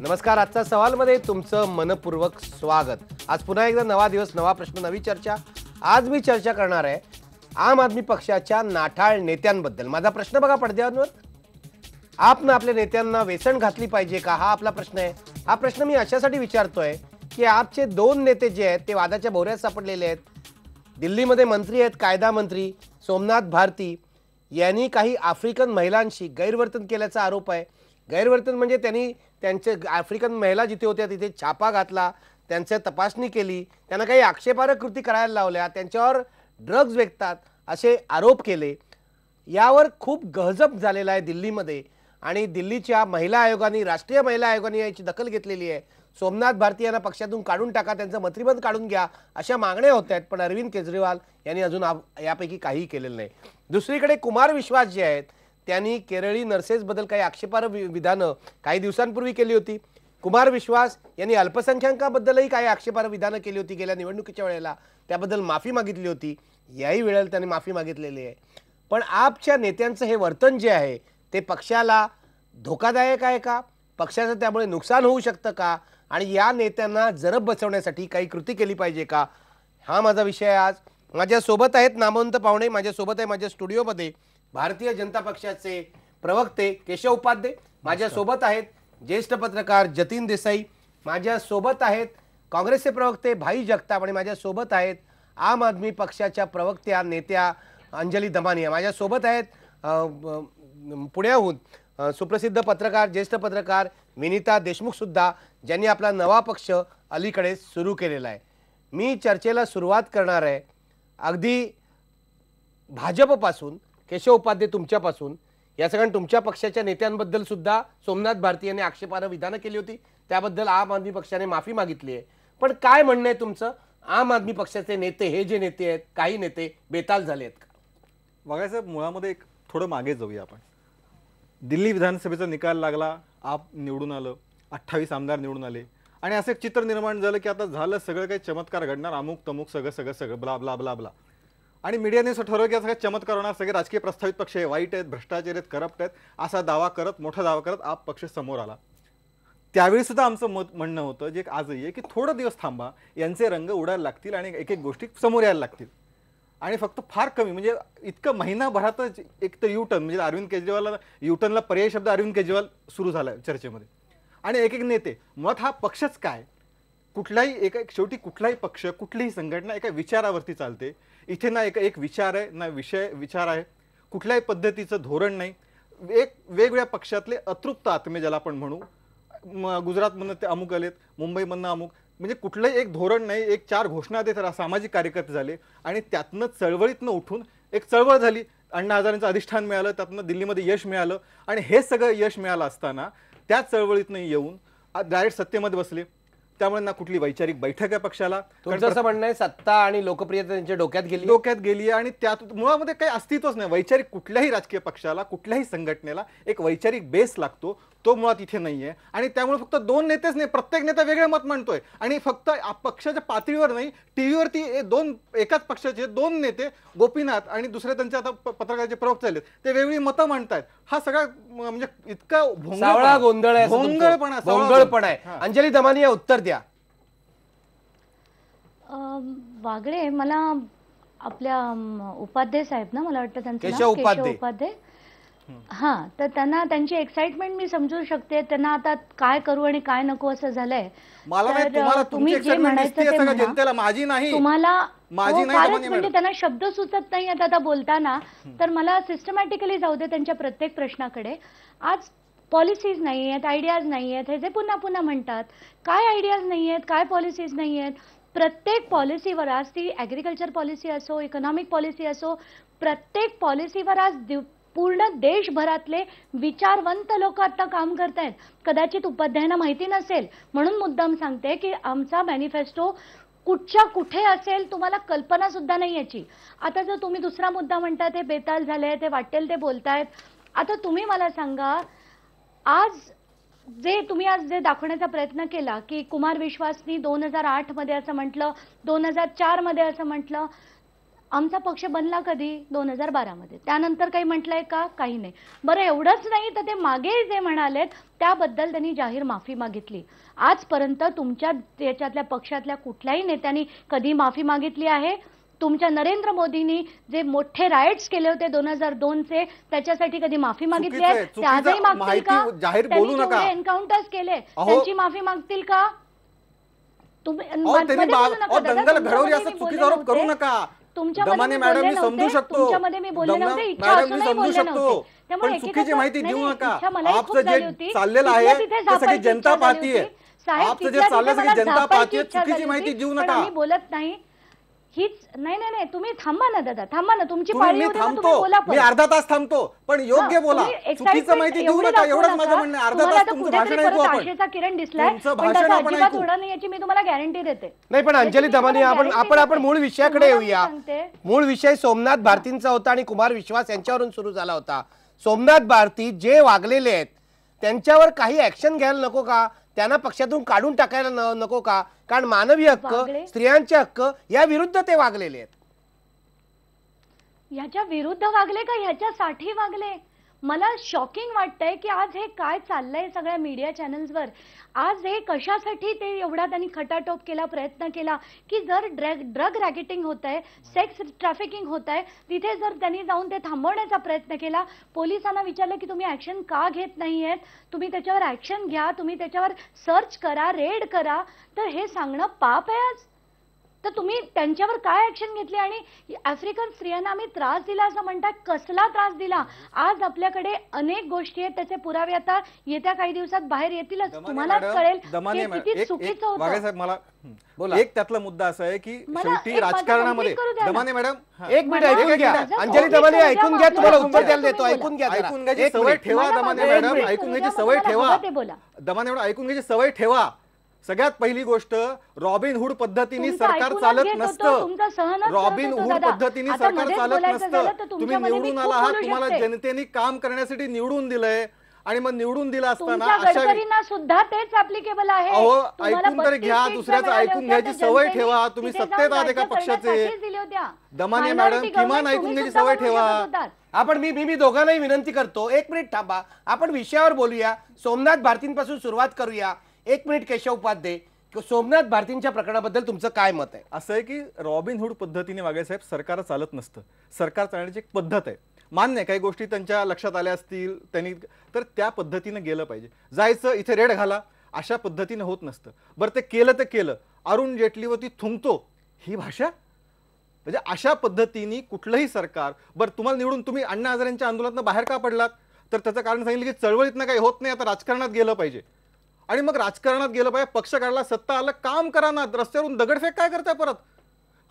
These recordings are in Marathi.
नमस्कार आजचा सवालमध्ये तुमचं मनपूर्वक स्वागत आज पुन्हा एकदा नवा दिवस नवा प्रश्न नवी चर्चा आज मी चर्चा करणार आहे आम आदमी पक्षाच्या नाठाळ नेत्यांबद्दल माझा प्रश्न बघा पडद्यावर आपण आपल्या नेत्यांना वेसण घातली पाहिजे का हा आपला प्रश्न आहे हा प्रश्न मी अशासाठी विचारतोय की आपचे दोन नेते जे आहेत ते वादाच्या भोऱ्यात सापडलेले आहेत दिल्लीमध्ये मंत्री आहेत कायदा मंत्री सोमनाथ भारती यांनी काही आफ्रिकन महिलांशी गैरवर्तन केल्याचा आरोप आहे गैरवर्तन म्हणजे त्यांनी त्यांचे आफ्रिकन महिला जिथे होत्या तिथे छापा घातला त्यांच्या तपासणी केली त्यांना काही आक्षेपार्ह कृती करायला लावल्या त्यांच्यावर ड्रग्ज विकतात असे आरोप केले यावर खूप गहजप झालेला आहे दिल्लीमध्ये आणि दिल्लीच्या महिला आयोगाने राष्ट्रीय महिला आयोगाने याची दखल घेतलेली आहे सोमनाथ भारती यांना पक्षातून काढून टाका त्यांचं मंत्रिपद काढून घ्या अशा मागण्या होत्या पण अरविंद केजरीवाल यांनी अजून यापैकी काहीही केलेलं नाही दुसरीकडे कुमार विश्वास जे आहेत त्यांनी केरळी नर्सेसबद्दल काही आक्षेपार्ह विधानं काही दिवसांपूर्वी केली होती कुमार विश्वास यांनी अल्पसंख्याकाबद्दलही काही आक्षेपार्ह विधानं केली होती गेल्या निवडणुकीच्या वेळेला त्याबद्दल माफी मागितली होती याही वेळेला त्यांनी माफी मागितलेली आहे पण आपच्या नेत्यांचं हे वर्तन जे आहे ते पक्षाला धोकादायक आहे का पक्षाचं त्यामुळे नुकसान होऊ शकतं का आणि या नेत्यांना जरब बसवण्यासाठी काही कृती केली पाहिजे का हा माझा विषय आज माझ्यासोबत आहेत नामवंत पाहुणे माझ्यासोबत आहे माझ्या स्टुडिओमध्ये भारतीय जनता पक्षाचे प्रवक्ते केशव उपाध्ये माझ्यासोबत आहेत ज्येष्ठ पत्रकार जतीन देसाई माझ्यासोबत आहेत काँग्रेसचे प्रवक्ते भाई जगताप आणि माझ्यासोबत आहेत आम आदमी पक्षाच्या प्रवक्त्या नेत्या अंजली दमानिया माझ्यासोबत आहेत पुण्याहून सुप्रसिद्ध पत्रकार ज्येष्ठ पत्रकार विनिता देशमुखसुद्धा ज्यांनी आपला नवा पक्ष अलीकडे सुरू केलेला आहे मी चर्चेला सुरुवात करणार आहे अगदी भाजपपासून केशव उपाध्ये तुमच्यापासून या सगळ्या तुमच्या पक्षाच्या नेत्यांबद्दल सुद्धा सोमनाथ भारती यांनी आक्षेपार्ह विधानं केली होती त्याबद्दल आम आदमी पक्षाने माफी मागितली आहे पण काय म्हणणं आहे तुमचं आम आदमी पक्षाचे नेते हे जे नेते आहेत काही नेते बेताल झाले आहेत का साहेब मुळामध्ये एक थोडं मागे जाऊया आपण दिल्ली विधानसभेचा निकाल लागला आप निवडून आलं अठ्ठावीस आमदार निवडून आले आणि असं एक चित्र निर्माण झालं की आता झालं सगळं काही चमत्कार घडणार अमुक तमुक सगळं सगळं सगळं ब्ला ब्ला ब्ला ब्ला आणि मीडियाने असं ठरवलं की सगळ्या चमत्कार होणार सगळे राजकीय प्रस्तावित पक्ष हे वाईट आहेत भ्रष्टाचार आहेत करप्ट आहेत असा दावा करत मोठा दावा करत आप पक्ष समोर आला त्यावेळी सुद्धा आमचं मत म्हणणं होतं जे आजही आहे की थोडं दिवस थांबा यांचे रंग उडायला लागतील आणि एक एक गोष्टी समोर यायला लागतील आणि फक्त फार कमी म्हणजे इतकं महिनाभरातच एक तर युटर्न म्हणजे अरविंद केजरीवालला युटर्नला पर्याय शब्द अरविंद केजरीवाल सुरू झाला चर्चेमध्ये आणि एक एक नेते मत हा पक्षच काय कुठलाही एका शेवटी कुठलाही पक्ष कुठलीही संघटना एका विचारावरती चालते इथे ना एक एक विचार आहे ना विषय विचार आहे कुठल्याही पद्धतीचं धोरण नाही एक वेगवेगळ्या पक्षातले अतृप्त आत्मे ज्याला आपण म्हणू गुजरातमधनं ते अमुक आलेत मुंबईमधनं अमुक म्हणजे कुठलंही एक धोरण नाही एक चार घोषणा देत सामाजिक कार्यकर्ते झाले आणि त्यातनं चळवळीतनं उठून एक चळवळ झाली अण्णा हजारांचं अधिष्ठान मिळालं त्यातनं दिल्लीमध्ये यश मिळालं आणि हे सगळं यश मिळालं असताना त्या चळवळीतनं येऊन डायरेक्ट सत्तेमध्ये बसले त्यामुळे ना कुठली वैचारिक बैठक आहे पक्षाला असं म्हणणं आहे सत्ता आणि लोकप्रियता त्यांच्या डोक्यात गेली डोक्यात गेली आणि त्यात मुळामध्ये काही अस्तित्वच नाही वैचारिक कुठल्याही राजकीय पक्षाला कुठल्याही संघटनेला एक वैचारिक बेस लागतो तो मुळात इथे नाही आहे आणि त्यामुळे फक्त दोन नेतेच नाही प्रत्येक नेता वेगळे मत मांडतोय आणि फक्त पक्षाच्या पातळीवर नाही टी व्हीवरती दोन एकाच पक्षाचे दोन नेते गोपीनाथ आणि दुसरे त्यांचे आता पत्रकाराचे प्रवक्ते झाले ते वेगळी मतं मांडतायत हा सगळा म्हणजे इतका भोंगळा गोंधळ आहे भोंगळपणा भोंगळपण आहे अंजली दमानी या उत्तर द्या वागळे मला आपल्या उपाध्याय साहेब ना मला वाटतं त्यांचं उपाध्याय हा तर त्यांना त्यांची एक्साइटमेंट मी समजू शकते त्यांना आता काय करू आणि काय नको असं झालंय मला तुम्ही जे म्हणायचं ते माझी नाही तुम्हाला हो, म्हणजे त्यांना शब्द सुचत नाही आता बोलताना तर मला सिस्टमॅटिकली जाऊ दे त्यांच्या प्रत्येक प्रश्नाकडे आज पॉलिसीज नाही आहेत आयडियाज नाही आहेत हे जे पुन्हा पुन्हा म्हणतात काय आयडियाज नाही आहेत काय पॉलिसीज नाही आहेत प्रत्येक पॉलिसीवर आज ती ॲग्रिकल्चर पॉलिसी असो इकॉनॉमिक पॉलिसी असो प्रत्येक पॉलिसीवर आज पूर्ण देशभरातले विचारवंत लोक आता काम करतायत कदाचित उपाध्यायांना माहिती नसेल म्हणून मुद्दाम सांगते की आमचा मॅनिफेस्टो कुठच्या कुठे असेल तुम्हाला कल्पना सुद्धा नाही याची आता जर तुम्ही दुसरा मुद्दा म्हणता ते बेताल झाले ते वाटेल ते बोलतायत आता तुम्ही मला सांगा आज जे तुम्ही आज जे दाखवण्याचा प्रयत्न केला की कुमार विश्वासनी दोन हजार आठ मध्ये असं म्हटलं दोन हजार चार मध्ये असं म्हटलं आमचा पक्ष बनला कधी दोन हजार बारामध्ये त्यानंतर काही म्हटलंय का काही नाही बरं एवढंच नाही तर ते मागे जे म्हणालेत त्याबद्दल त्यांनी जाहीर माफी मागितली आजपर्यंत तुमच्या याच्यातल्या पक्षातल्या कुठल्याही नेत्यांनी कधी माफी मागितली आहे तुमच्या नरेंद्र मोदींनी जे मोठे रायड्स केले होते दोन हजार दोन चे त्याच्यासाठी कधी माफी मागितली आहे ते आजही मागतील का त्यांनी एन्काउंटर्स केले त्यांची माफी मागतील का तुम्ही दंगल चुकीचा आरोप करू नका दमाने मॅडम मी समजू शकतो मी समजू शकतो चुकीची माहिती देऊ नका आपचं जे चाललेलं आहे त्यासाठी सगळी जनता पाहतीये आपचं जे चाललं सगळी जनता पाहतीये चुकीची माहिती देऊ नका बोलत नाही हीच नाही नाही नाही तुम्ही थांबा ना दादा थांबा ना तुमची पाळी मी थांबतो मी अर्धा तास थांबतो पण योग्य बोला चुकीचं माहिती देऊ नका एवढंच माझं म्हणणं आहे. अर्धा तास तुमचं भाषण ऐकू परत आपण किरण दिसलाय पण भाषण त्याचा आपण अजिबात ऐकू. होणार नाही याची मी तुम्हाला गॅरंटी देते नाही पण अंजली याची दमानी आपण आपण आपण मूळ विषयाकडे येऊया मूळ विषय सोमनाथ भारतींचा होता आणि कुमार विश्वास यांच्यावरून सुरू झाला होता सोमनाथ भारती जे वागलेले आहेत त्यांच्यावर काही ऍक्शन घ्यायला नको का त्यांना पक्षातून काढून टाकायला नको का कारण मानवी हक्क स्त्रियांचे हक्क या विरुद्ध ते वागलेले आहेत याच्या विरुद्ध वागले का याच्यासाठी वागले मला शॉकिंग वाटतंय की आज हे काय चाललंय सगळ्या मीडिया चॅनल्सवर आज हे कशासाठी ते एवढा त्यांनी खटाटोप केला प्रयत्न केला की जर ड्रग ड्रग रॅकेटिंग होत आहे सेक्स ट्रॅफिकिंग होत आहे तिथे जर त्यांनी जाऊन ते थांबवण्याचा प्रयत्न केला पोलिसांना विचारलं की तुम्ही ऍक्शन का घेत नाही तुम्ही त्याच्यावर ऍक्शन घ्या तुम्ही त्याच्यावर सर्च करा रेड करा तर हे सांगणं पाप आहे आज तर तुम्ही त्यांच्यावर काय ऍक्शन घेतली आणि आफ्रिकन स्त्रियांना आम्ही त्रास दिला असं म्हणतात कसला त्रास दिला आज आपल्याकडे अनेक गोष्टी आहेत त्याचे पुरावे आता येत्या काही दिवसात बाहेर येतीलच तुम्हाला कळेल किती चुकीचं मला बोला एक त्यातला मुद्दा असा आहे की शेवटी राजकारणामध्ये दमाने मॅडम एक मिनिट ऐकून घ्या अंजली दमाने ऐकून घ्या तुम्हाला उत्तर द्यायला देतो ऐकून घ्या ऐकून घ्यायची सवय ठेवा दमाने मॅडम ऐकून घ्यायची सवय ठेवा दमाने मॅडम ऐकून घ्यायची सवय ठेवा सगळ्यात पहिली गोष्ट रॉबिन हुड पद्धतीने सरकार चालत नसतं रॉबिन हुड पद्धतीने सरकार चालत नसतं तुम्ही निवडून आला आहात तुम्हाला जनतेने काम करण्यासाठी निवडून दिलंय आणि मग निवडून दिला असताना अशा सुद्धा तेच अप्लिकेबल आहे अहो ऐकून तर घ्या दुसऱ्याचं ऐकून घ्यायची सवय ठेवा तुम्ही सत्तेत आहात एका पक्षाचे दमाने मॅडम किमान ऐकून घ्यायची सवय ठेवा आपण मी मी दोघांनाही विनंती करतो एक मिनिट थांबा आपण विषयावर बोलूया सोमनाथ भारतींपासून सुरुवात करूया एक मिनिट केशव उपाध्ये सोमनाथ भारतींच्या प्रकरणाबद्दल तुमचं काय मत आहे असं आहे की रॉबिनहूड पद्धतीने वागेसाहेब साहेब सरकार चालत नसतं सरकार चालण्याची एक पद्धत आहे मान्य काही गोष्टी त्यांच्या लक्षात आल्या असतील त्यांनी तर त्या पद्धतीनं गेलं पाहिजे जायचं इथे रेड घाला अशा पद्धतीनं होत नसतं बरं ते केलं तर केलं अरुण जेटलीवरती थुंकतो ही भाषा म्हणजे अशा पद्धतीने कुठलंही सरकार बरं तुम्हाला निवडून तुम्ही अण्णा आजारांच्या आंदोलनात बाहेर का पडलात तर त्याचं कारण सांगितलं की चळवळीतनं काही होत नाही आता राजकारणात गेलं पाहिजे आणि मग राजकारणात गेलं पाहिजे पक्ष काढला सत्ता आलं काम करा ना रस्त्यावरून दगडफेक काय करताय परत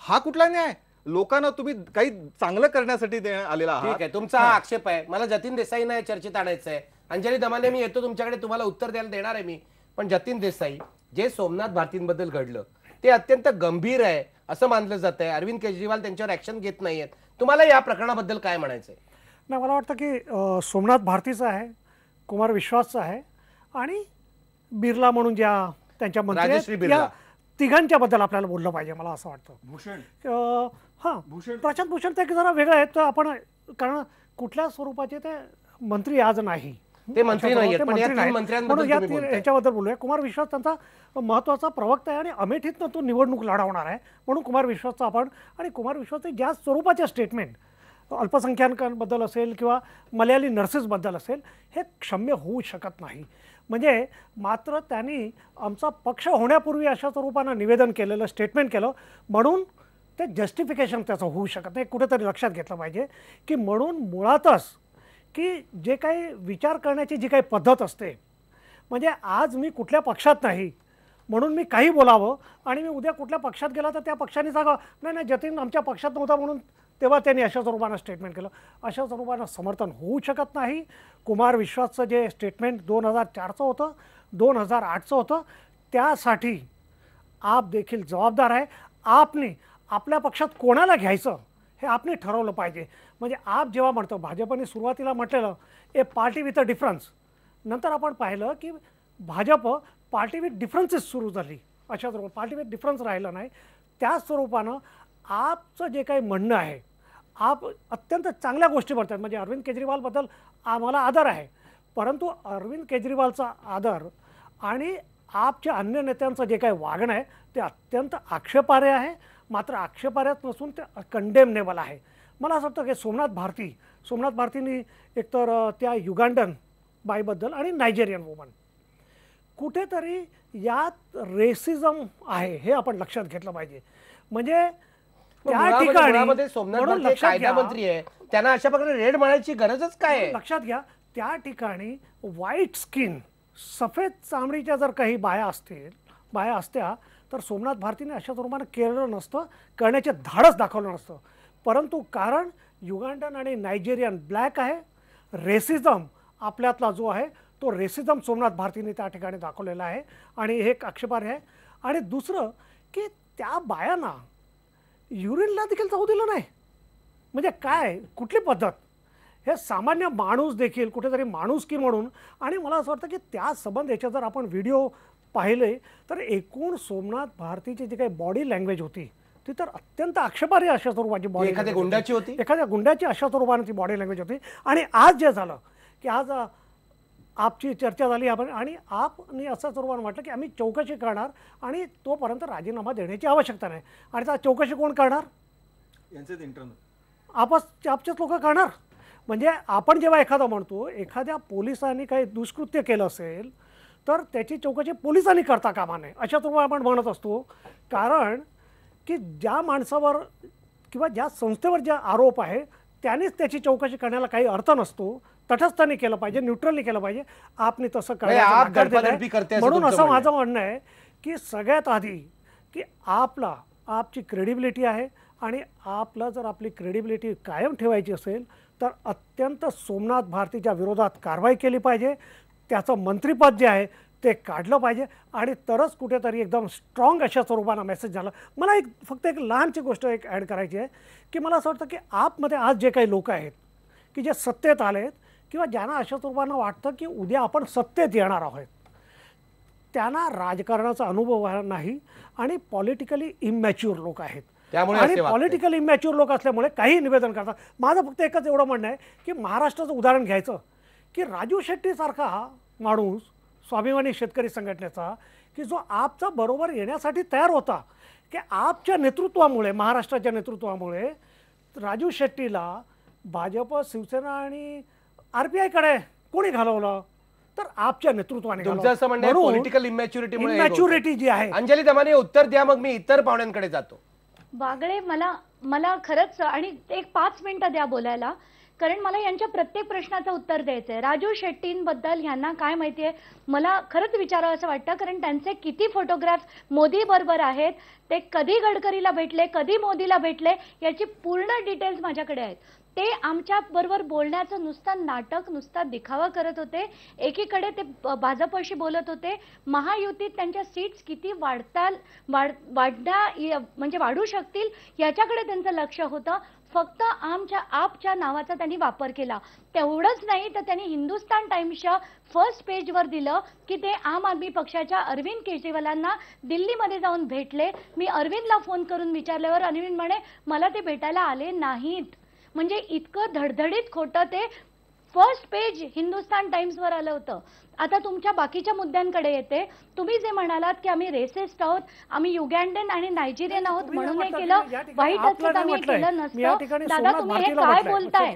हा कुठला न्याय लोकांना तुम्ही काही चांगलं करण्यासाठी आलेला आहे तुमचा हा आक्षेप आहे मला जतीन देसाईंना चर्चेत आणायचं आहे अंजली दमाने मी येतो तुमच्याकडे तुम्हाला उत्तर द्यायला देणार आहे मी पण जतीन देसाई जे सोमनाथ भारतींबद्दल घडलं ते अत्यंत गंभीर आहे असं मानलं जात आहे अरविंद केजरीवाल त्यांच्यावर ऍक्शन घेत नाहीयेत तुम्हाला या प्रकरणाबद्दल काय म्हणायचंय नाही मला वाटतं की सोमनाथ भारतीचं आहे कुमार विश्वासचं आहे आणि बिर्ला म्हणून ज्या त्यांच्या मंत्री तिघांच्या बद्दल आपल्याला बोललं पाहिजे मला असं वाटतं भूषण हां भूषण प्रशांत भूषण ते जरा वेगळं आहेत तर आपण कारण कुठल्या स्वरूपाचे ते मंत्री आज नाही ते मंत्री याच्याबद्दल बोलूया कुमार विश्वास त्यांचा महत्वाचा प्रवक्ता आहे आणि अमेठीतनं तो निवडणूक लढवणार आहे म्हणून कुमार विश्वासचा आपण आणि कुमार विश्वासचे ज्या स्वरूपाचे स्टेटमेंट अल्पसंख्याकांबद्दल असेल किंवा मल्याली नर्सेसबद्दल असेल हे क्षम्य होऊ शकत नाही म्हणजे मात्र त्यांनी आमचा पक्ष होण्यापूर्वी अशा स्वरूपानं निवेदन केलेलं स्टेटमेंट केलं म्हणून ते जस्टिफिकेशन त्याचं होऊ शकत नाही कुठेतरी लक्षात घेतलं पाहिजे की म्हणून मुळातच की जे काही विचार करण्याची जी काही पद्धत असते म्हणजे आज मी कुठल्या पक्षात नाही म्हणून मी काही बोलावं आणि मी उद्या कुठल्या पक्षात गेला तर त्या पक्षाने सांगा नाही नाही जतीन आमच्या पक्षात नव्हता म्हणून तेव्हा त्यांनी अशा स्वरूपानं स्टेटमेंट केलं अशा स्वरूपानं समर्थन होऊ शकत नाही कुमार विश्वासचं जे स्टेटमेंट दोन हजार चारचं होतं दोन हजार आठचं होतं त्यासाठी आप देखील जबाबदार आहे आपने आपल्या पक्षात कोणाला घ्यायचं हे आपने ठरवलं पाहिजे म्हणजे आप जेव्हा म्हणतो भाजपने सुरुवातीला म्हटलेलं a party with a difference नंतर आपण पाहिलं की भाजप पार्टी विथ डिफरन्सेस सुरू झाली अशा स्वरूपात पार्टी विथ डिफरन्स राहिलं नाही त्याच स्वरूपानं आपचं जे काही म्हणणं आहे आप अत्यंत चांगल्या गोष्टी म्हणतात म्हणजे अरविंद केजरीवालबद्दल आम्हाला आदर आहे परंतु अरविंद केजरीवालचा आदर आणि आपच्या अन्य नेत्यांचं जे काही वागणं आहे ते अत्यंत आक्षेपार्ह आहे मात्र आक्षेपार्हच नसून ते कंडेमनेबल आहे मला असं वाटतं की सोमनाथ भारती सोमनाथ भारतींनी एकतर त्या युगांडन बाईबद्दल आणि नायजेरियन वुमन कुठेतरी यात रेसिझम आहे हे आपण लक्षात घेतलं पाहिजे म्हणजे त्या ठिकाणी सोमनाथ कायदा मंत्री आहे त्यांना अशा प्रकारे रेड म्हणायची गरजच काय लक्षात घ्या त्या ठिकाणी व्हाईट स्किन सफेद चामडीच्या जर काही बाया असतील बाया असत्या तर सोमनाथ भारतीने अशा स्वरूपानं केलेलं नसतं करण्याचे धाडस दाखवलं नसतं परंतु कारण युगांडन आणि नायजेरियन ब्लॅक आहे रेसिझम आपल्यातला जो आहे तो रेसिझम सोमनाथ भारतीने त्या ठिकाणी दाखवलेला आहे आणि हे एक आक्षेपार्ह आहे आणि दुसरं की त्या बायांना युरिनला देखील जाऊ दिलं नाही म्हणजे काय कुठली पद्धत हे सामान्य माणूस देखील कुठेतरी माणूस की म्हणून आणि मला असं वाटतं की त्या संबंध याच्या जर आपण व्हिडिओ पाहिले तर एकूण सोमनाथ भारतीची जी काही बॉडी लँग्वेज होती ती तर अत्यंत आक्षेपार्ह अशा स्वरूपाची बॉडी एखाद्या गुंड्याची होती एखाद्या गुंड्याची अशा स्वरूपाने ती बॉडी लँग्वेज होती आणि आज जे झालं की आज आपची चर्चा झाली आपण आणि आपने असं सर्वांना म्हटलं की आम्ही चौकशी करणार आणि तोपर्यंत राजीनामा देण्याची आवश्यकता नाही आणि त्या चौकशी कोण करणार यांचेच इंटरनल आपस आपचेच लोक करणार म्हणजे आपण जेव्हा एखादा म्हणतो एखाद्या पोलिसांनी काही दुष्कृत्य केलं असेल तर त्याची चौकशी पोलिसांनी करता कामा नये अशा तुम्हाला आपण म्हणत असतो कारण की ज्या माणसावर किंवा ज्या संस्थेवर जे आरोप आहे त्यानेच त्याची चौकशी करण्याला काही अर्थ नसतो तटस्थाने केलं पाहिजे न्यूट्रली केलं पाहिजे आपने तसं करायचं म्हणून असं माझं म्हणणं आहे की सगळ्यात आधी की आपला आपची क्रेडिबिलिटी आहे आणि आपला जर आपली क्रेडिबिलिटी कायम ठेवायची असेल तर अत्यंत सोमनाथ भारतीच्या विरोधात कारवाई केली पाहिजे त्याचं मंत्रिपद जे आहे ते काढलं पाहिजे आणि तरच कुठेतरी एकदम स्ट्रॉंग अशा स्वरूपाना मेसेज झाला मला एक फक्त एक लहानची गोष्ट एक ॲड करायची आहे की मला असं वाटतं की आपमध्ये आज जे काही लोक आहेत की जे सत्तेत आले आहेत किंवा ज्यांना अशा स्वरूपांना वाटतं की उद्या आपण सत्तेत येणार आहोत त्यांना राजकारणाचा अनुभव नाही आणि पॉलिटिकली इमॅच्युअर लोक आहेत त्यामुळे आणि पॉलिटिकल इमॅच्युअर लोक असल्यामुळे काही निवेदन करतात माझं फक्त एकच एवढं म्हणणं आहे की महाराष्ट्राचं उदाहरण घ्यायचं की राजू शेट्टीसारखा माणूस स्वाभिमानी शेतकरी संघटनेचा की जो आपचा बरोबर येण्यासाठी तयार होता की आपच्या नेतृत्वामुळे महाराष्ट्राच्या नेतृत्वामुळे राजू शेट्टीला भाजप शिवसेना आणि आरबीआयकडे कोणी घालवलं तर आपच्या नेतृत्वाने तुमचं असं म्हणणं पॉलिटिकल इमॅच्युरिटी मॅच्युरिटी जी आहे अंजली दमाने उत्तर द्या मग मी इतर पाहुण्यांकडे जातो बागळे मला मला खरंच आणि एक पाच मिनिटं द्या बोलायला कारण मला यांच्या प्रत्येक प्रश्नाचं उत्तर द्यायचंय राजू शेट्टींबद्दल यांना काय माहिती आहे मला खरंच विचारावं असं वाटतं कारण त्यांचे किती फोटोग्राफ मोदी बरोबर आहेत ते कधी गडकरीला भेटले कधी मोदीला भेटले याची पूर्ण डिटेल्स माझ्याकडे आहेत ते आमच्या बरोबर बोलण्याचं नुसतं नाटक नुसता दिखावा करत होते एकीकडे ते भाजपशी बोलत होते महायुतीत त्यांच्या सीट्स किती वाढता वाढ वाढण्या म्हणजे वाढू शकतील याच्याकडे त्यांचं लक्ष होतं फक्त आमच्या आपच्या नावाचा त्यांनी वापर केला तेवढंच नाही तर त्यांनी हिंदुस्तान टाइम्सच्या फर्स्ट पेजवर दिलं की ते आम आदमी पक्षाच्या अरविंद केजरीवालांना दिल्लीमध्ये जाऊन भेटले मी अरविंदला फोन करून विचारल्यावर अरविंद म्हणे मला ते भेटायला आले नाहीत म्हणजे इतकं धडधडीत खोटं ते फर्स्ट पेज हिंदुस्तान वर आलं होतं आता तुमच्या बाकीच्या मुद्द्यांकडे येते तुम्ही जे म्हणालात की आम्ही रेसिस्ट आहोत आम्ही युगँडन आणि नायजेरियन आहोत म्हणून हे केलं वाईट तर आम्ही केलं नसतं दादा तुम्ही हे काय बोलताय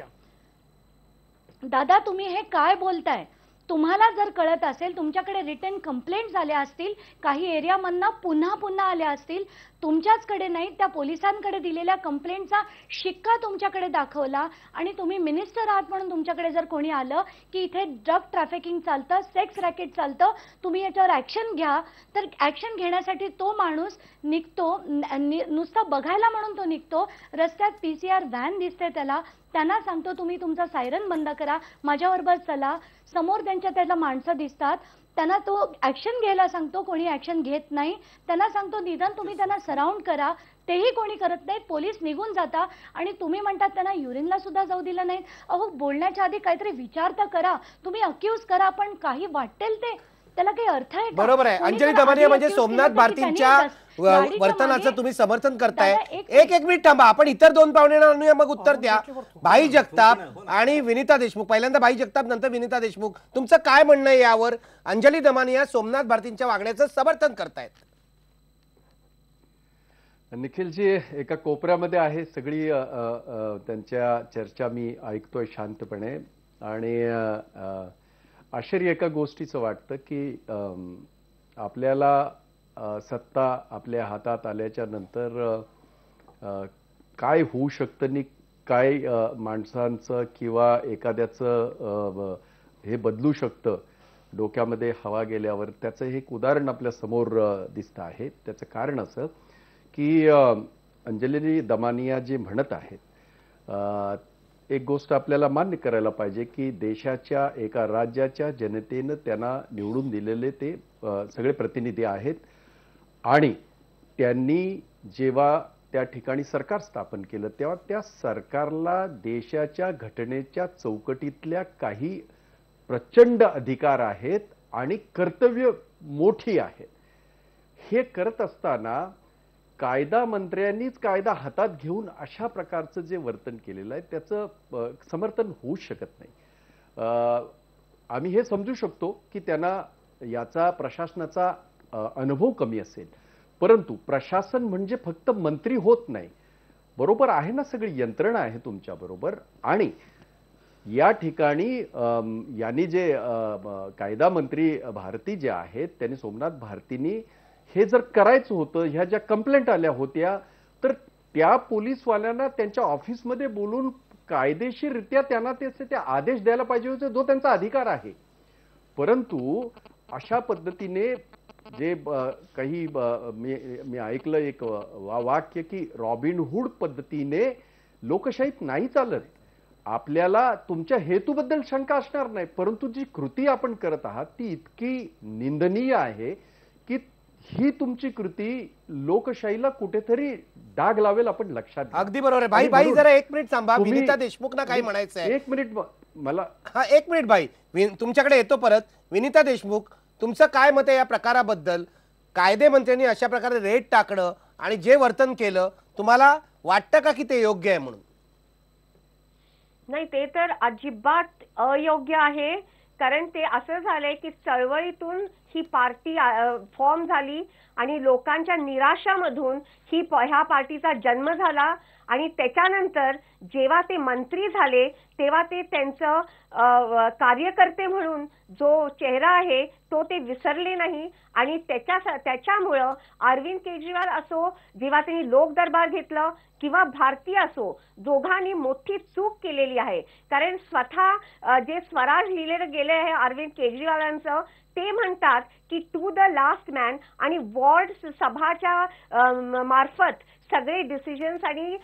दादा तुम्ही हे काय बोलताय तुम्हाला जर कळत असेल तुमच्याकडे रिटर्न कंप्लेंट झाल्या असतील काही एरियामधनं पुन्हा पुन्हा आल्या असतील तुमच्याचकडे नाही त्या पोलिसांकडे दिलेल्या कंप्लेंटचा शिक्का तुमच्याकडे दाखवला आणि तुम्ही मिनिस्टर आहात म्हणून तुमच्याकडे जर कोणी आलं की इथे ड्रग ट्रॅफिकिंग चालतं सेक्स रॅकेट चालतं तुम्ही याच्यावर ॲक्शन घ्या तर ॲक्शन घेण्यासाठी तो माणूस निघतो नुसता बघायला म्हणून तो निघतो रस्त्यात पी सी आर व्हॅन दिसते त्याला त्यांना सांगतो तुम्ही तुमचा सायरन बंद करा माझ्याबरोबर चला समोर त्यांच्या त्याला माणसं दिसतात त्यांना तो ऍक्शन घ्यायला सांगतो कोणी ऍक्शन घेत नाही त्यांना सांगतो निदान तुम्ही त्यांना सराउंड करा तेही कोणी करत नाहीत पोलीस निघून जाता आणि तुम्ही म्हणतात त्यांना युरिनला सुद्धा जाऊ दिलं नाहीत अहो बोलण्याच्या आधी काहीतरी विचार तर करा तुम्ही अक्यूज करा पण काही वाटेल ते त्याला काही अर्थ आहे बरोबर आहे अंजली दमानिया म्हणजे सोमनाथ भारतींच्या वर्तनाचं तुम्ही समर्थन करताय एक एक मिनिट थांबा आपण इतर दोन पाहुणे आणूया मग उत्तर द्या भाई हो, हो, जगताप हो, आणि विनिता देशमुख पहिल्यांदा भाई जगताप नंतर विनिता देशमुख तुमचं काय म्हणणं आहे यावर अंजली दमानिया या सोमनाथ भारतींच्या वागण्याचं समर्थन करतायत निखिलजी एका कोपऱ्यामध्ये आहे सगळी त्यांच्या चर्चा मी ऐकतोय शांतपणे आणि आश्चर्य एका गोष्टीचं वाटतं की आपल्याला सत्ता आपल्या हातात आल्याच्या नंतर काय होऊ शकतं आणि काय माणसांचं किंवा एखाद्याचं हे बदलू शकतं डोक्यामध्ये हवा गेल्यावर त्याचं एक उदाहरण आपल्या समोर दिसतं आहे त्याचं कारण असं की अंजलिनी दमानिया जे म्हणत आहेत एक गोष्ट आपल्याला मान्य करायला पाहिजे की देशाच्या एका राज्याच्या जनतेनं त्यांना निवडून दिलेले ते सगळे प्रतिनिधी आहेत आणि त्यांनी जेव्हा त्या ठिकाणी सरकार स्थापन केलं तेव्हा त्या सरकारला देशाच्या घटनेच्या चौकटीतल्या काही प्रचंड अधिकार आहेत आणि कर्तव्य मोठी आहे हे करत असताना कायदा मंत्र्यांनीच कायदा हातात घेऊन अशा प्रकारचं जे वर्तन केलेलं आहे त्याचं समर्थन होऊ शकत नाही आम्ही हे समजू शकतो की त्यांना याचा प्रशासनाचा अनुभव कमी असेल परंतु प्रशासन म्हणजे फक्त मंत्री होत नाही बरोबर आहे ना सगळी यंत्रणा आहे तुमच्या बरोबर आणि या ठिकाणी यांनी जे कायदा मंत्री भारती जे आहेत त्यांनी सोमनाथ भारतींनी हे जर करायचं होतं ह्या ज्या कंप्लेंट आल्या होत्या तर त्या पोलीसवाल्यांना त्यांच्या ऑफिसमध्ये बोलून कायदेशीररित्या त्यांना त्याचे ते आदेश द्यायला पाहिजे होते जो त्यांचा अधिकार आहे परंतु अशा पद्धतीने जे काही मी ऐकलं एक वाक्य की रॉबिनहूड पद्धतीने लोकशाहीत नाही चालत आपल्याला तुमच्या हेतूबद्दल शंका असणार नाही परंतु जी कृती आपण करत आहात ती इतकी निंदनीय आहे की ही तुमची कृती लोकशाहीला कुठेतरी डाग लावेल आपण लक्षात अगदी बरोबर आहे भाई भाई जरा एक मिनिट थांबा विनिता देशमुखना काय म्हणायचं एक मिनिट मला हा एक मिनिट भाई तुमच्याकडे येतो परत विनिता देशमुख तुमचं काय मत आहे या प्रकाराबद्दल कायदेमंत्र्यांनी अशा प्रकारे रेट टाकणं आणि जे वर्तन केलं तुम्हाला वाटतं का की ते योग्य आहे म्हणून नाही ते तर अजिबात अयोग्य आहे कारण ते असं झालंय की चळवळीतून ही पार्टी फॉर्म झाली आणि लोकांच्या निराशामधून ही ह्या पार्टीचा जन्म झाला आणि त्याच्यानंतर जेव्हा ते मंत्री झाले तेव्हा ते त्यांचं कार्यकर्ते म्हणून जो चेहरा आहे तो ते विसरले नाही आणि त्याच्या त्याच्यामुळं अरविंद केजरीवाल असो जेव्हा त्यांनी लोक दरबार घेतलं किंवा भारतीय असो दोघांनी मोठी चूक केलेली आहे कारण स्वतः जे स्वराज लिहिलेलं गेले आहे अरविंद केजरीवालांचं ते म्हणतात की टू द लास्ट मॅन आणि वॉर्ड सभाच्या मार्फत सगळे डिसिजन्स आणि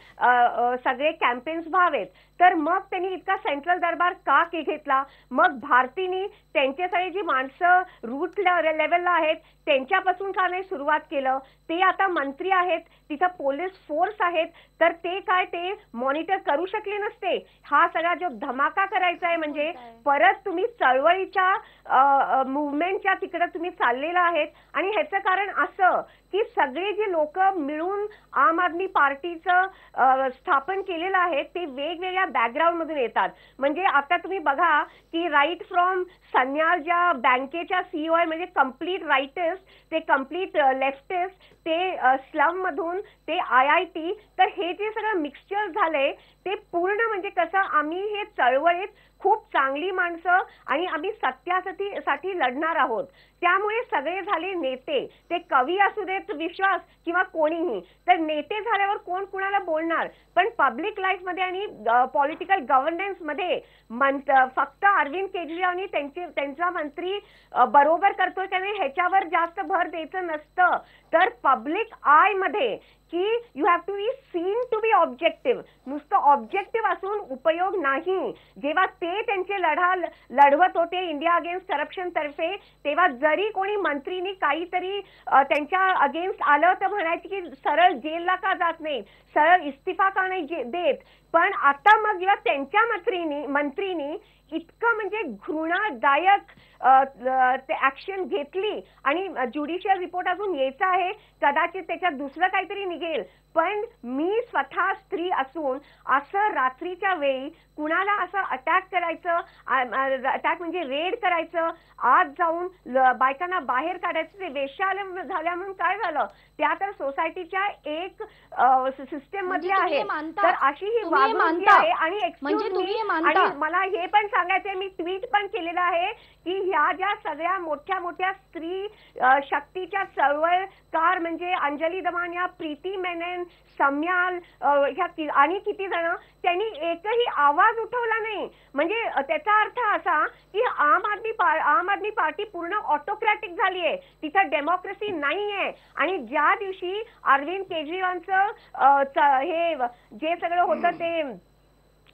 सगळे कॅम्पेन्स व्हावेत तर मग त्यांनी इतका सेंट्रल दरबार का के घेतला मग भारतीनी त्यांच्यासाठी जी माणसं रूट लेवलला आहेत त्यांच्यापासून का नाही सुरुवात केलं ते आता मंत्री आहेत तिथं पोलीस फोर्स आहेत तर ते काय ते मॉनिटर करू शकले नसते हा सगळा जो धमाका करायचा आहे म्हणजे परत तुम्ही चळवळीच्या मुवमेंटच्या तिकडं तुम्ही चाललेला आहेत आणि ह्याचं कारण असं की सगळे जे लोक मिळून आम आदमी पार्टीचं स्थापन केलेलं आहे ते वेगवेगळ्या बॅकग्राऊंड मधून येतात म्हणजे आता तुम्ही बघा की राईट फ्रॉम सन्याल ज्या बँकेच्या सीईओ आहे म्हणजे कम्प्लीट राईटिस्ट ते कम्प्लीट लेफ्टिस्ट ते स्लम मधून ते आय आय टी तर हे जे सगळं मिक्सचर झालंय ते पूर्ण म्हणजे कसं आम्ही हे चळवळीत खूप चांगली माणसं आणि आम्ही सत्यासाठी साठी लढणार आहोत त्यामुळे सगळे झाले नेते ते कवी असू देत विश्वास किंवा कोणीही तर नेते झाल्यावर कोण कुणाला बोलणार पण पब्लिक लाईफ मध्ये आणि पॉलिटिकल मध्ये मध्ये फक्त अरविंद केजरीवालनी त्यांचे त्यांचा मंत्री बरोबर करतोय त्यामुळे ह्याच्यावर जास्त भर द्यायचं नसतं तर पब्लिक आय मध्ये की you have to be seen to be objective नुसतं ऑब्जेक्टिव्ह असून उपयोग नाही जेव्हा ते त्यांचे लढा लढवत होते इंडिया अगेन्स्ट करप्शन तर्फे तेव्हा जरी कोणी मंत्रीनी काहीतरी त्यांच्या अगेन्स्ट आलं तर म्हणायचं की सरळ जेलला का जात नाही सरळ इस्तिफा का नाही देत पण आता मग जेव्हा त्यांच्या मंत्रीनी मंत्रीनी इतकं म्हणजे घृणादायक ते ऍक्शन घेतली आणि ज्युडिशियल रिपोर्ट अजून यायचा आहे कदाचित त्याच्यात दुसरं काहीतरी निघेल पण मी स्वतः स्त्री असून असं रात्रीच्या वेळी कुणाला असं अटॅक करायचं अटॅक म्हणजे रेड करायचं आत जाऊन बायकांना बाहेर काढायचं ते वेशाल झाल्या म्हणून काय झालं त्या तर सोसायटीच्या एक सिस्टम मध्ये आहे तर अशी ही वागणूक आहे म्हणजे आणि मला हे पण सांगायचंय मी ट्विट पण केलेलं आहे की ह्या ज्या सगळ्या मोठ्या मोठ्या स्त्री शक्तीच्या चळवळकार म्हणजे अंजली या प्रीती मेनन सम्याल ह्या आणि किती जण त्यांनी एकही आवाज उठवला नाही म्हणजे त्याचा अर्थ असा की आम आदमी आम आदमी पार्टी पूर्ण ऑटोक्रॅटिक झाली आहे तिथं डेमोक्रेसी नाही आहे आणि ज्या दिवशी अरविंद केजरीवालचं हे जे सगळं होतं ते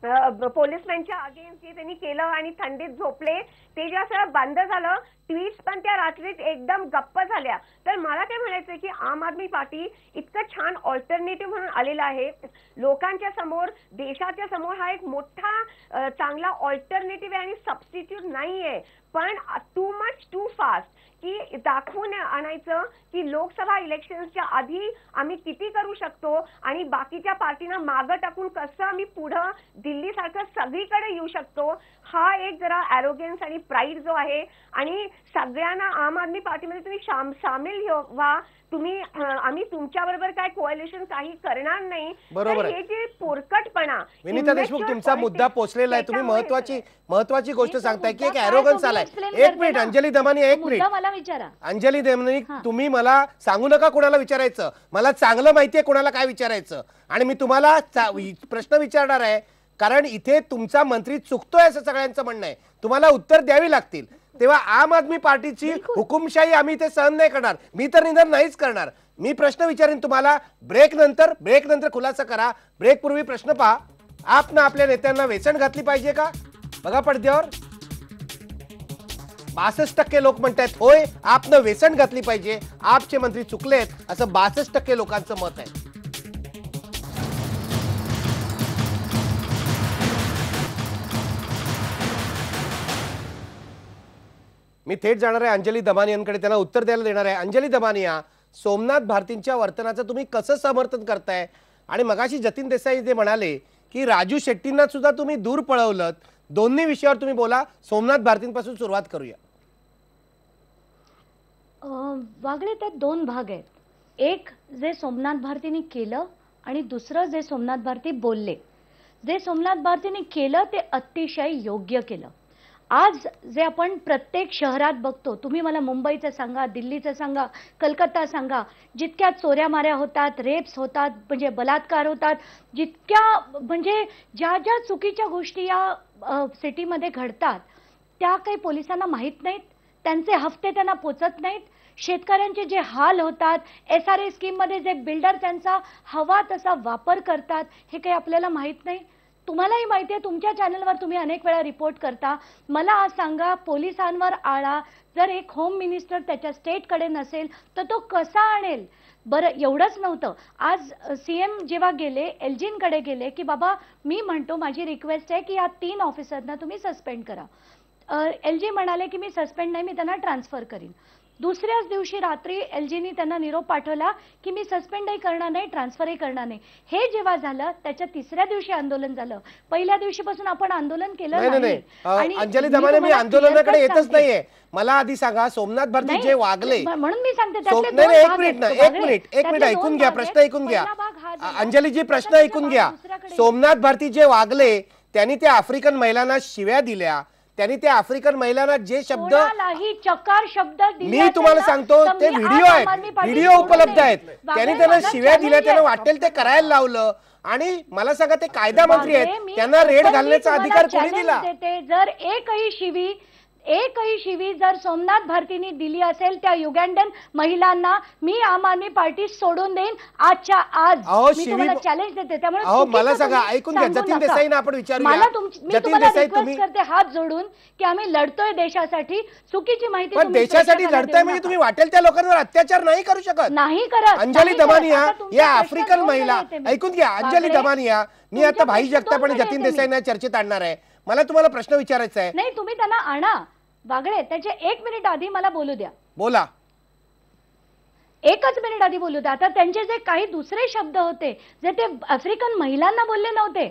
पोलिसमॅनच्या अगेन्स्ट जे त्यांनी केलं आणि थंडीत झोपले ते जे असं बंद झालं ट्विट पण त्या रात्रीत एकदम गप्प झाल्या तर मला काय म्हणायचं की आम आदमी पार्टी इतकं छान ऑल्टरनेटिव्ह म्हणून आलेला आहे लोकांच्या समोर देशाच्या समोर हा एक मोठा चांगला ऑल्टरनेटिव्ह आहे आणि सबस्टिट्यूट नाहीये पण टू मच टू फास्ट की दाखवून आणायचं की लोकसभा इलेक्शनच्या आधी आम्ही किती करू शकतो आणि बाकीच्या पार्टीना मागं टाकून कसं आम्ही पुढं दिल्लीसारखं सगळीकडे येऊ शकतो हा एक जरा ॲरोगन्स आणि प्राईड जो आहे आणि सगळ्यांना आम आदमी पार्टीमध्ये तुम्ही शाम सामील व्हा तुम्ही आम्ही तुमच्या बरोबर काय कोएलेशन काही करणार नाही बरोबर हे जे पोरकटपणा विनिता देशमुख तुमचा मुद्दा पोहोचलेला आहे तुम्ही महत्वाची महत्वाची गोष्ट सांगताय की एक ॲरोगन्स आलाय एक मिनिट अंजली दमानी एक मिनिट विचारा अंजली देवनी तुम्ही मला सांगू नका कोणाला विचारायचं मला चांगलं माहितीये कोणाला काय विचारायचं आणि मी तुम्हाला प्रश्न विचारणार आहे कारण इथे तुमचा मंत्री चुकतोय असं सगळ्यांचं म्हणणं आहे तुम्हाला उत्तर द्यावी लागतील तेव्हा आम आदमी पार्टीची हुकुमशाही आम्ही इथे सहन नाही करणार मी तर निधन नाहीच करणार मी प्रश्न विचारेन तुम्हाला ब्रेक नंतर ब्रेक नंतर खुलासा करा ब्रेक पूर्वी प्रश्न पहा आपण आपल्या नेत्यांना वेचण घातली पाहिजे का बघा पडद्यावर बासष्ट टक्के लोक म्हणतात होय आपनं वेसण घातली पाहिजे आपचे मंत्री चुकलेत असं बासष्ट टक्के लोकांचं मत आहे मी थेट जाणार आहे अंजली दमानियांकडे त्याला त्यांना उत्तर द्यायला देणार आहे अंजली दमानिया सोमनाथ भारतींच्या वर्तनाचं तुम्ही कसं समर्थन करताय आणि मगाशी जतीन देसाई जे म्हणाले की राजू शेट्टींना सुद्धा तुम्ही दूर पळवलं दोन्ही विषयावर तुम्ही बोला सोमनाथ भारतींपासून सुरुवात करूया वागणे त्यात दोन भाग आहेत एक जे सोमनाथ भारतीने केलं आणि दुसरं जे सोमनाथ भारती बोलले जे सोमनाथ भारतीने केलं ते अतिशय योग्य केलं आज जे आपण प्रत्येक शहरात बघतो तुम्ही मला मुंबईचं सांगा दिल्लीचं सांगा कलकत्ता सांगा जितक्या चोऱ्या माऱ्या होतात रेप्स होतात म्हणजे बलात्कार होतात जितक्या म्हणजे ज्या ज्या चुकीच्या गोष्टी या सिटीमध्ये घडतात त्या काही पोलिसांना माहीत नाहीत त्यांचे हफ्ते त्यांना पोचत नाहीत शेतकऱ्यांचे जे हाल होतात एस आर ए स्कीममध्ये जे बिल्डर त्यांचा हवा तसा वापर करतात हे काही आपल्याला माहीत नाही तुम्हालाही माहिती आहे तुमच्या चॅनलवर तुम्ही अनेक वेळा रिपोर्ट करता मला आज सांगा पोलिसांवर आळा जर एक होम मिनिस्टर त्याच्या स्टेटकडे नसेल तर तो कसा आणेल बरं एवढंच नव्हतं आज सीएम जेव्हा गेले एलजींकडे गेले की बाबा मी म्हणतो माझी रिक्वेस्ट आहे की या तीन ऑफिसरना तुम्ही सस्पेंड करा एल जी म्हणाले की मी सस्पेंड नाही मी त्यांना ट्रान्सफर करीन दुसऱ्याच दिवशी रात्री एल जीनी त्यांना निरोप पाठवला की मी सस्पेंडही करणार नाही ट्रान्सफरही करणार नाही हे जेव्हा झालं त्याच्या तिसऱ्या दिवशी आंदोलन झालं पहिल्या दिवशीपासून आपण आंदोलन केलं अंजली जमाने मी आंदोलनाकडे येतच नाहीये मला आधी सांगा सोमनाथ भारती जे वागले म्हणून मी सांगते एक मिनिट एक मिनिट एक मिनिट ऐकून घ्या प्रश्न ऐकून घ्या अंजली जी प्रश्न ऐकून घ्या सोमनाथ भारती जे वागले त्यांनी त्या आफ्रिकन महिलांना शिव्या दिल्या त्यांनी त्या आफ्रिकन महिलांना जे शब्द शब्द मी तुम्हाला सांगतो ते व्हिडिओ आहेत व्हिडिओ उपलब्ध आहेत त्यांनी त्यांना शिव्या दिल्या त्यांना वाटेल ते करायला लावलं आणि मला सांगा ते कायदा मंत्री आहेत त्यांना रेड घालण्याचा अधिकार कोणी दिला जर एकही शिवी एकही शिवी जर सोमनाथ भारतींनी दिली असेल त्या युगांडन महिलांना मी आम आदमी पार्टी सोडून देईन आजच्या आज मी चॅलेंज देते त्यामुळे मला सांगा ऐकून मला मी तुम्हाला हात जोडून की आम्ही लढतोय देशासाठी चुकीची माहिती पण देशासाठी लढतोय म्हणजे तुम्ही वाटेल त्या लोकांवर अत्याचार नाही करू शकत नाही करत अंजली दमानिया या आफ्रिकन महिला ऐकून घ्या अंजली दमानिया मी आता भाई जगतापणे जतीन देसाईंना चर्चेत आणणार आहे मला तुम्हाला प्रश्न विचारायचा आहे नाही तुम्ही त्यांना आणा वागळे त्याच्या एक मिनिट आधी मला बोलू द्या बोला एकच मिनिट आधी बोलू द्या आता त्यांचे जे काही दुसरे शब्द होते जे ते आफ्रिकन महिलांना बोलले नव्हते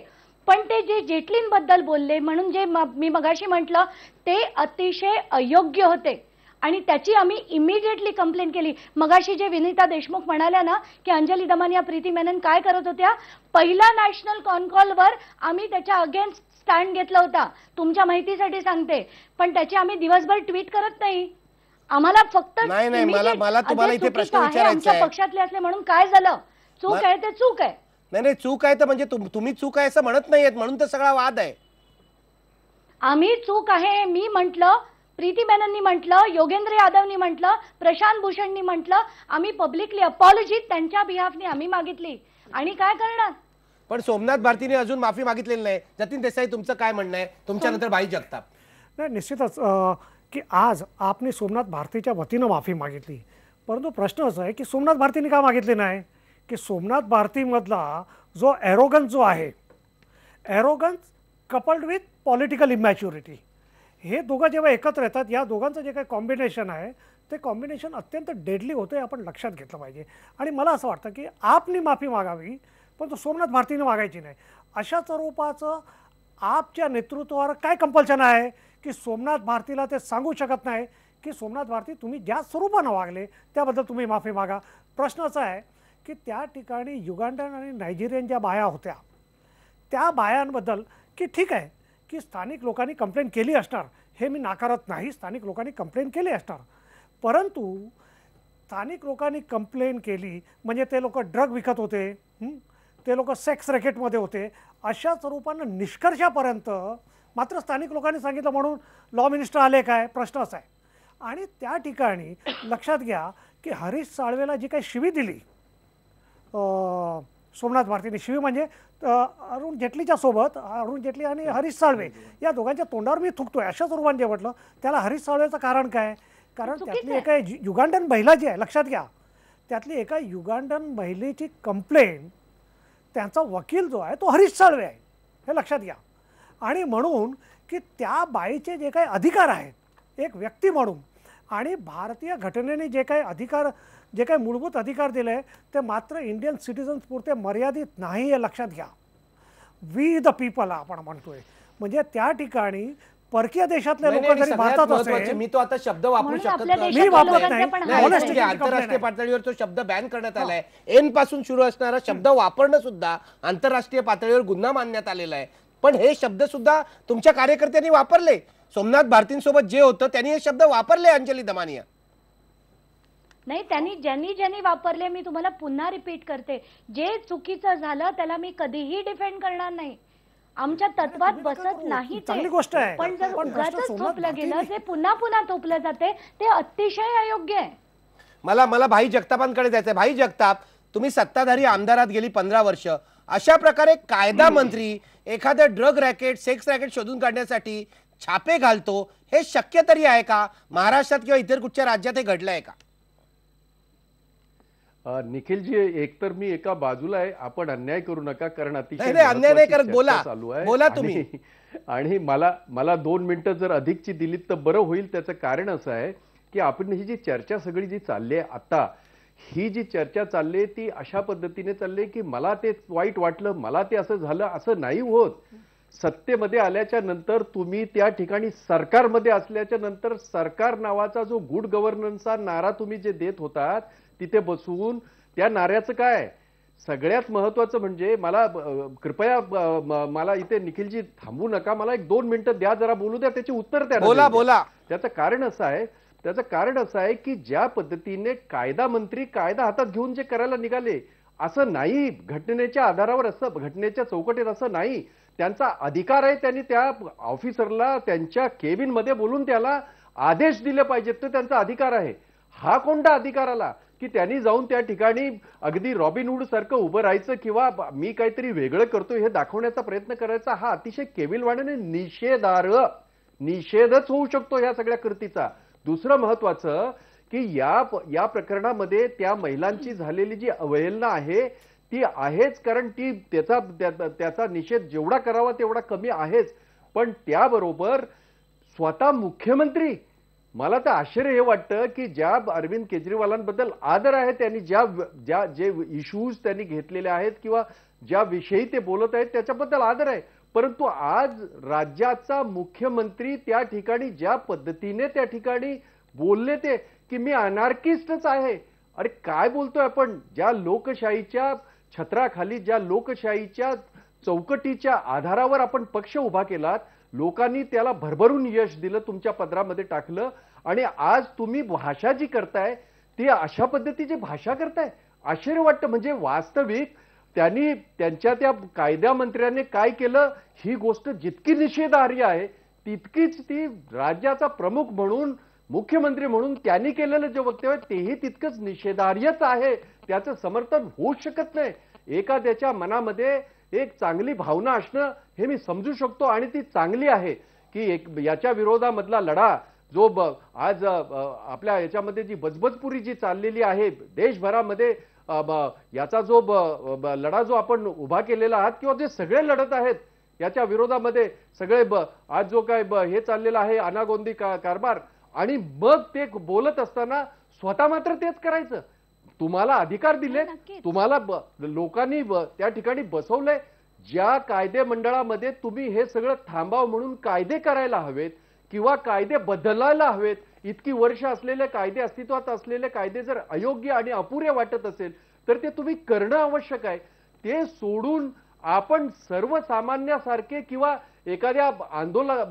पण ते जे जेटलींबद्दल बोलले म्हणून जे मी मगाशी म्हटलं ते अतिशय अयोग्य होते आणि त्याची आम्ही इमिजिएटली कंप्लेंट केली मगाशी जे विनिता देशमुख म्हणाल्या ना की अंजली दमान या प्रीती मेनन काय करत होत्या पहिला नॅशनल कॉनकॉलवर आम्ही त्याच्या अगेन्स्ट स्टँड घेतला होता तुमच्या माहितीसाठी सांगते पण त्याची आम्ही दिवसभर ट्विट करत नाही आम्हाला फक्त पक्षातले असले म्हणून काय झालं चूक आहे ते चूक आहे नाही नाही चूक आहे तर म्हणजे तुम्ही चूक आहे असं म्हणत नाहीयेत म्हणून तर सगळा वाद आहे आम्ही चूक आहे मी म्हंटल प्रीती मेननी म्हटलं योगेंद्र यादवनी म्हंटल प्रशांत भूषणनी म्हटलं आम्ही पब्लिकली अपॉलॉजी त्यांच्या बिहाफनी आम्ही मागितली आणि काय करणार पण सोमनाथ भारतीने अजून माफी मागितलेली नाही जतीन देसाई तुमचं काय म्हणणं आहे तुमच्यानंतर बाई जगताप नाही निश्चितच की आज आपने सोमनाथ भारतीच्या वतीनं माफी मागितली परंतु प्रश्न असा आहे की सोमनाथ भारतीने का मागितले नाही की सोमनाथ भारतीमधला जो ॲरोगन्स जो आहे arrogance coupled with political immaturity हे दोघं जेव्हा एकत्र येतात या दोघांचं जे काही कॉम्बिनेशन आहे ते कॉम्बिनेशन अत्यंत डेडली होतं आपण लक्षात घेतलं पाहिजे आणि मला असं वाटतं की आपने माफी मागावी परंतु सोमनाथ भारतीनं वागायची नाही अशा स्वरूपाचं आपच्या नेतृत्वावर काय कंपल्शन आहे की सोमनाथ भारतीला ते सांगू शकत नाही की सोमनाथ भारती तुम्ही ज्या स्वरूपानं वागले त्याबद्दल तुम्ही माफी मागा असा आहे की त्या ठिकाणी युगांडन आणि नायजेरियन ज्या बाया होत्या त्या बायांबद्दल की ठीक आहे की स्थानिक लोकांनी कंप्लेंट केली असणार हे मी नाकारत नाही स्थानिक लोकांनी कंप्लेंट केली असणार परंतु स्थानिक लोकांनी कंप्लेंट केली म्हणजे ते लोक ड्रग विकत होते ते लोक सेक्स रॅकेटमध्ये होते अशा स्वरूपानं निष्कर्षापर्यंत मात्र स्थानिक लोकांनी सांगितलं म्हणून लॉ मिनिस्टर आले काय प्रश्न असा आहे आणि त्या ठिकाणी लक्षात घ्या की हरीश साळवेला जी काही शिवी दिली सोमनाथ भारतीने शिवी म्हणजे अरुण जेटलीच्या सोबत अरुण जेटली आणि हरीश साळवे या दोघांच्या तोंडावर मी थुकतोय अशा स्वरूपाने जे म्हटलं त्याला हरीश साळवेचं कारण काय कारण त्यातली एका युगांडन महिला जी आहे लक्षात घ्या त्यातली एका युगांडन महिलेची कंप्लेंट त्यांचा वकील जो आहे तो हरीश साळवे आहे हे लक्षात घ्या आणि म्हणून की त्या बाईचे जे काही अधिकार आहेत एक व्यक्ती म्हणून आणि भारतीय घटनेने जे काही अधिकार जे काही मूलभूत अधिकार दिले ते मात्र इंडियन पुरते मर्यादित नाही हे लक्षात घ्या वी द पीपल आपण म्हणतोय म्हणजे त्या ठिकाणी परकीय देशातले लोक जरी भारतात मी तो आता शब्द वापरू शकत मी वापरत नाही आंतरराष्ट्रीय पातळीवर तो शब्द बॅन करण्यात हो. आलाय एन पासून सुरू असणारा शब्द वापरणं सुद्धा आंतरराष्ट्रीय पातळीवर गुन्हा मानण्यात आलेला आहे पण हे शब्द सुद्धा तुमच्या कार्यकर्त्यांनी वापरले सोमनाथ भारतींसोबत जे होतं त्यांनी हे शब्द वापरले अंजली दमानिया नाही त्यांनी ज्यांनी ज्यांनी वापरले मी तुम्हाला पुन्हा रिपीट करते जे चुकीचं झालं त्याला मी कधीही डिफेंड करणार नाही आमच्या तत्वात बसत नाही चांगली गोष्ट आहे पण जर थोपलं गेलं पुन्हा पुन्हा थोपलं जाते ते अतिशय अयोग्य आहे मला मला भाई जगतापांकडे जायचंय भाई जगताप तुम्ही सत्ताधारी आमदारात गेली पंधरा वर्ष अशा प्रकारे कायदा मंत्री एखादं ड्रग रॅकेट सेक्स रॅकेट शोधून काढण्यासाठी छापे घालतो हे शक्य तरी आहे का महाराष्ट्रात किंवा इतर कुठच्या राज्यात हे घडलं आहे का निखिलजी एकतर मी एका बाजूला आहे आपण अन्याय करू नका कारण अतिशय अन्याय नाही करत बोला चालू आहे बोला तुम्ही आणि मला मला दोन मिनिटं जर अधिकची दिलीत तर बरं होईल त्याचं कारण असं आहे की आपण ही जी चर्चा सगळी जी चालली आहे आता ही जी चर्चा चालली आहे ती अशा पद्धतीने चालली की मला ते वाईट वाटलं मला ते असं झालं असं नाही होत सत्तेमध्ये आल्याच्या नंतर तुम्ही त्या ठिकाणी सरकारमध्ये असल्याच्या नंतर सरकार नावाचा जो गुड गव्हर्नन्सचा नारा तुम्ही जे देत होतात तिथे बसून त्या नाऱ्याचं काय सगळ्यात महत्वाचं म्हणजे मला कृपया मला इथे निखिलजी थांबू नका मला एक दोन मिनिटं द्या जरा बोलू द्या त्याची उत्तर द्या बोला बोला त्याचं कारण असं आहे त्याचं कारण असं आहे की ज्या पद्धतीने कायदा मंत्री कायदा हातात घेऊन जे करायला निघाले असं नाही घटनेच्या आधारावर असं घटनेच्या चौकटीत असं नाही त्यांचा अधिकार आहे त्यांनी त्या ऑफिसरला त्यांच्या केबिनमध्ये बोलून त्याला आदेश दिले पाहिजेत तो त्यांचा अधिकार आहे हा कोणता अधिकार आला की त्यांनी जाऊन त्या ठिकाणी अगदी रॉबिनहूड सारखं उभं राहायचं किंवा मी काहीतरी वेगळं करतो हे दाखवण्याचा प्रयत्न करायचा हा अतिशय केविलवाण्याने निषेधार निषेधच होऊ शकतो या सगळ्या कृतीचा दुसरं महत्वाचं की या या प्रकरणामध्ये त्या महिलांची झालेली जी अवहेलना आहे ती आहेच कारण ती त्याचा त्याचा निषेध जेवढा करावा तेवढा कमी आहेच पण त्याबरोबर स्वतः मुख्यमंत्री मला तर आश्चर्य हे वाटतं की ज्या अरविंद केजरीवालांबद्दल आदर आहे त्यांनी ज्या ज्या जे इश्यूज त्यांनी घेतलेले आहेत किंवा ज्या विषयी ते बोलत आहेत त्याच्याबद्दल आदर आहे परंतु आज राज्याचा मुख्यमंत्री त्या ठिकाणी ज्या पद्धतीने त्या ठिकाणी बोलले ते की मी अनार्किस्टच आहे अरे काय बोलतोय आपण ज्या लोकशाहीच्या छत्राखाली ज्या लोकशाहीच्या चौकटीच्या आधारावर आपण पक्ष उभा केलात लोकांनी त्याला भरभरून यश दिलं तुमच्या पदरामध्ये टाकलं आणि आज तुम्ही भाषा जी करताय ती अशा पद्धतीची भाषा करताय आश्चर्य वाटतं म्हणजे वास्तविक त्यांनी त्यांच्या त्या कायद्यामंत्र्याने काय केलं ही गोष्ट जितकी निषेधार्य आहे तितकीच ती राज्याचा प्रमुख म्हणून मुख्यमंत्री म्हणून त्यांनी केलेलं जे वक्तव्य तेही तितकंच निषेधार्यच आहे त्याचं समर्थन होऊ शकत नाही एखाद्याच्या मनामध्ये एक चांगली भावना असणं हे मी समजू शकतो आणि ती चांगली आहे की एक याच्या विरोधामधला लढा जो ब आज आपल्या याच्यामध्ये जी बजबजपुरी जी चाललेली आहे देशभरामध्ये याचा जो लढा जो आपण उभा केलेला आहात किंवा जे सगळे लढत आहेत याच्या विरोधामध्ये सगळे ब आज जो काय हे चाललेला आहे अनागोंदी कारभार आणि मग ते बोलत असताना स्वतः मात्र तेच करायचं तुम्हाला अधिकार दिले हो, तुम्हाला लोकांनी त्या ठिकाणी बसवलंय ज्या कायदे मंडळामध्ये तुम्ही हे सगळं थांबाव म्हणून कायदे करायला हवेत किंवा कायदे बदलायला हवेत इतकी वर्ष असलेले कायदे अस्तित्वात असलेले कायदे जर अयोग्य आणि अपुरे वाटत असेल तर ते तुम्ही करणं आवश्यक आहे ते सोडून आपण सर्वसामान्यासारखे किंवा एखाद्या आंदोलन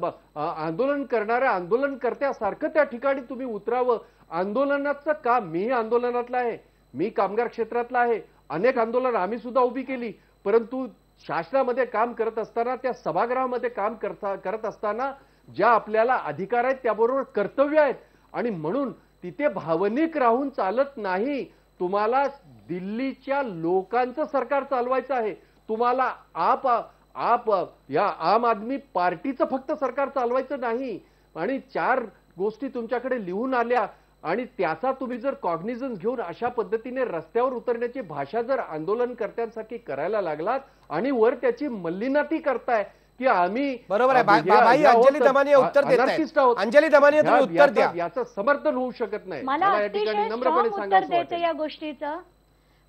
आंदोलन करणाऱ्या आंदोलनकर्त्यासारखं त्या ठिकाणी तुम्ही उतरावं आंदोलनाचं काम मी आंदोलनातलं आहे मी कामगार क्षेत्रातलं आहे अनेक आंदोलन आम्ही सुद्धा उभी केली परंतु शासनामध्ये काम करत असताना त्या सभागृहामध्ये काम करता करत असताना ज्या आपल्याला अधिकार आहेत त्याबरोबर कर्तव्य आहेत आणि म्हणून तिथे भावनिक राहून चालत नाही तुम्हाला दिल्लीच्या लोकांचं सरकार चालवायचं आहे तुम्हाला आप आप या आम आदमी पार्टीचं फक्त सरकार चालवायचं नाही आणि चार गोष्टी तुमच्याकडे लिहून आल्या आणि त्याचा तुम्ही जर कॉग्निझन्स घेऊन अशा पद्धतीने रस्त्यावर उतरण्याची भाषा जर आंदोलनकर्त्यांसाठी करायला लागलात आणि वर त्याची मल्लीनाती करताय की आम्ही बरोबर आहे अंजली उत्तर अंजली दमानी तुम्ही उत्तर द्या याचं समर्थन होऊ शकत नाही मला या ठिकाणी नम्रपणे सांगायचं या गोष्टीचं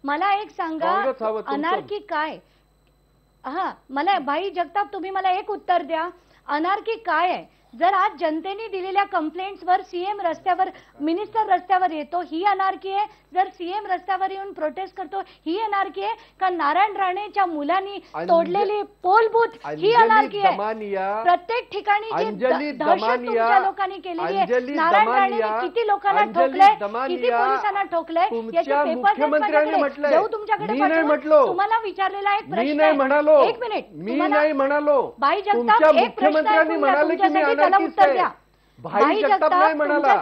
मला एक सांगा अनारकी काय हा मला भाई जगताप तुम्ही मला एक उत्तर द्या अनारकी काय आहे जर आज जनतेने दिलेल्या वर सीएम रस्त्यावर मिनिस्टर रस्त्यावर येतो ही अनारकी आहे जर सीएम रस्त्यावर येऊन प्रोटेस्ट करतो ही अनारकी आहे का नारायण राणेच्या मुलांनी तोडलेली पोलबूथ ही अनारकी आहे प्रत्येक ठिकाणी लोकांनी केलेली आहे नारायण राणे किती लोकांना ठोकलंय किती पोलिसांना ठोकलंय याचे पेपर जाऊ तुमच्याकडे तुम्हाला विचारलेला आहे प्रश्न एक मिनिट मी नाही म्हणालो बाई जगताप एक प्रश्न त्याला उत्तर द्या भाई जगताप नाही म्हणाला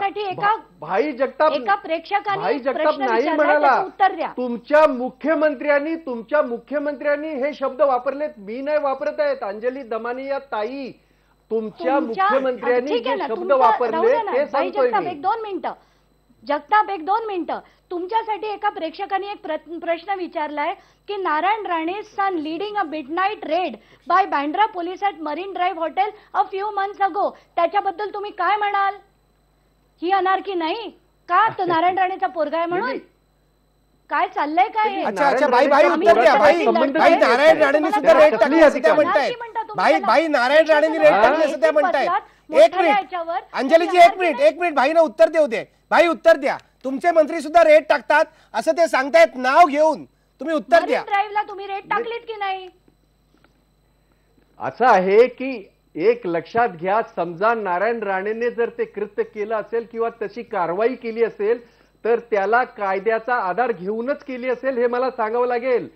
भाई जगताप एका प्रेक्षकाने जगताप नाही म्हणाला उत्तर द्या तुमच्या मुख्यमंत्र्यांनी तुमच्या मुख्यमंत्र्यांनी हे शब्द वापरलेत मी नाही वापरत आहेत अंजली दमानिया ताई तुमच्या मुख्यमंत्र्यांनी हे शब्द वापरले ते सांगतोय एक दोन मिनिटं जगताप एक दोन मिनटं तुमच्यासाठी एका प्रेक्षकाने एक प्रश्न विचारलाय की Narayan Rane son leading a midnight raid by Bandra police at Marine Drive hotel a few months ago त्याच्याबद्दल तुम्ही काय म्हणाल ही अनारकी नाही का तो नारायण राणेचा पोरगा आहे म्हणून काय चाललंय काय अच्छा नारायण राणेने रेड टाकली म्हणताय भाई भाई नारायण राणेने रेड टाकली असं त्या एक मिनिट अंजलीजी एक मिनिट एक मिनिट भाईनं उत्तर देऊ दे भाई उत्तर द्या तुमचे मंत्री सुद्धा रेट टाकतात असं ते सांगतायत नाव घेऊन तुम्ही उत्तर द्या ड्राईव्हला तुम्ही रेट टाकलीत की नाही असं आहे की एक लक्षात घ्या समजा नारायण राणेने जर ते कृत्य केलं असेल किंवा तशी कारवाई केली असेल तर त्याला कायद्याचा आधार घेऊनच केली असेल हे मला सांगावं लागेल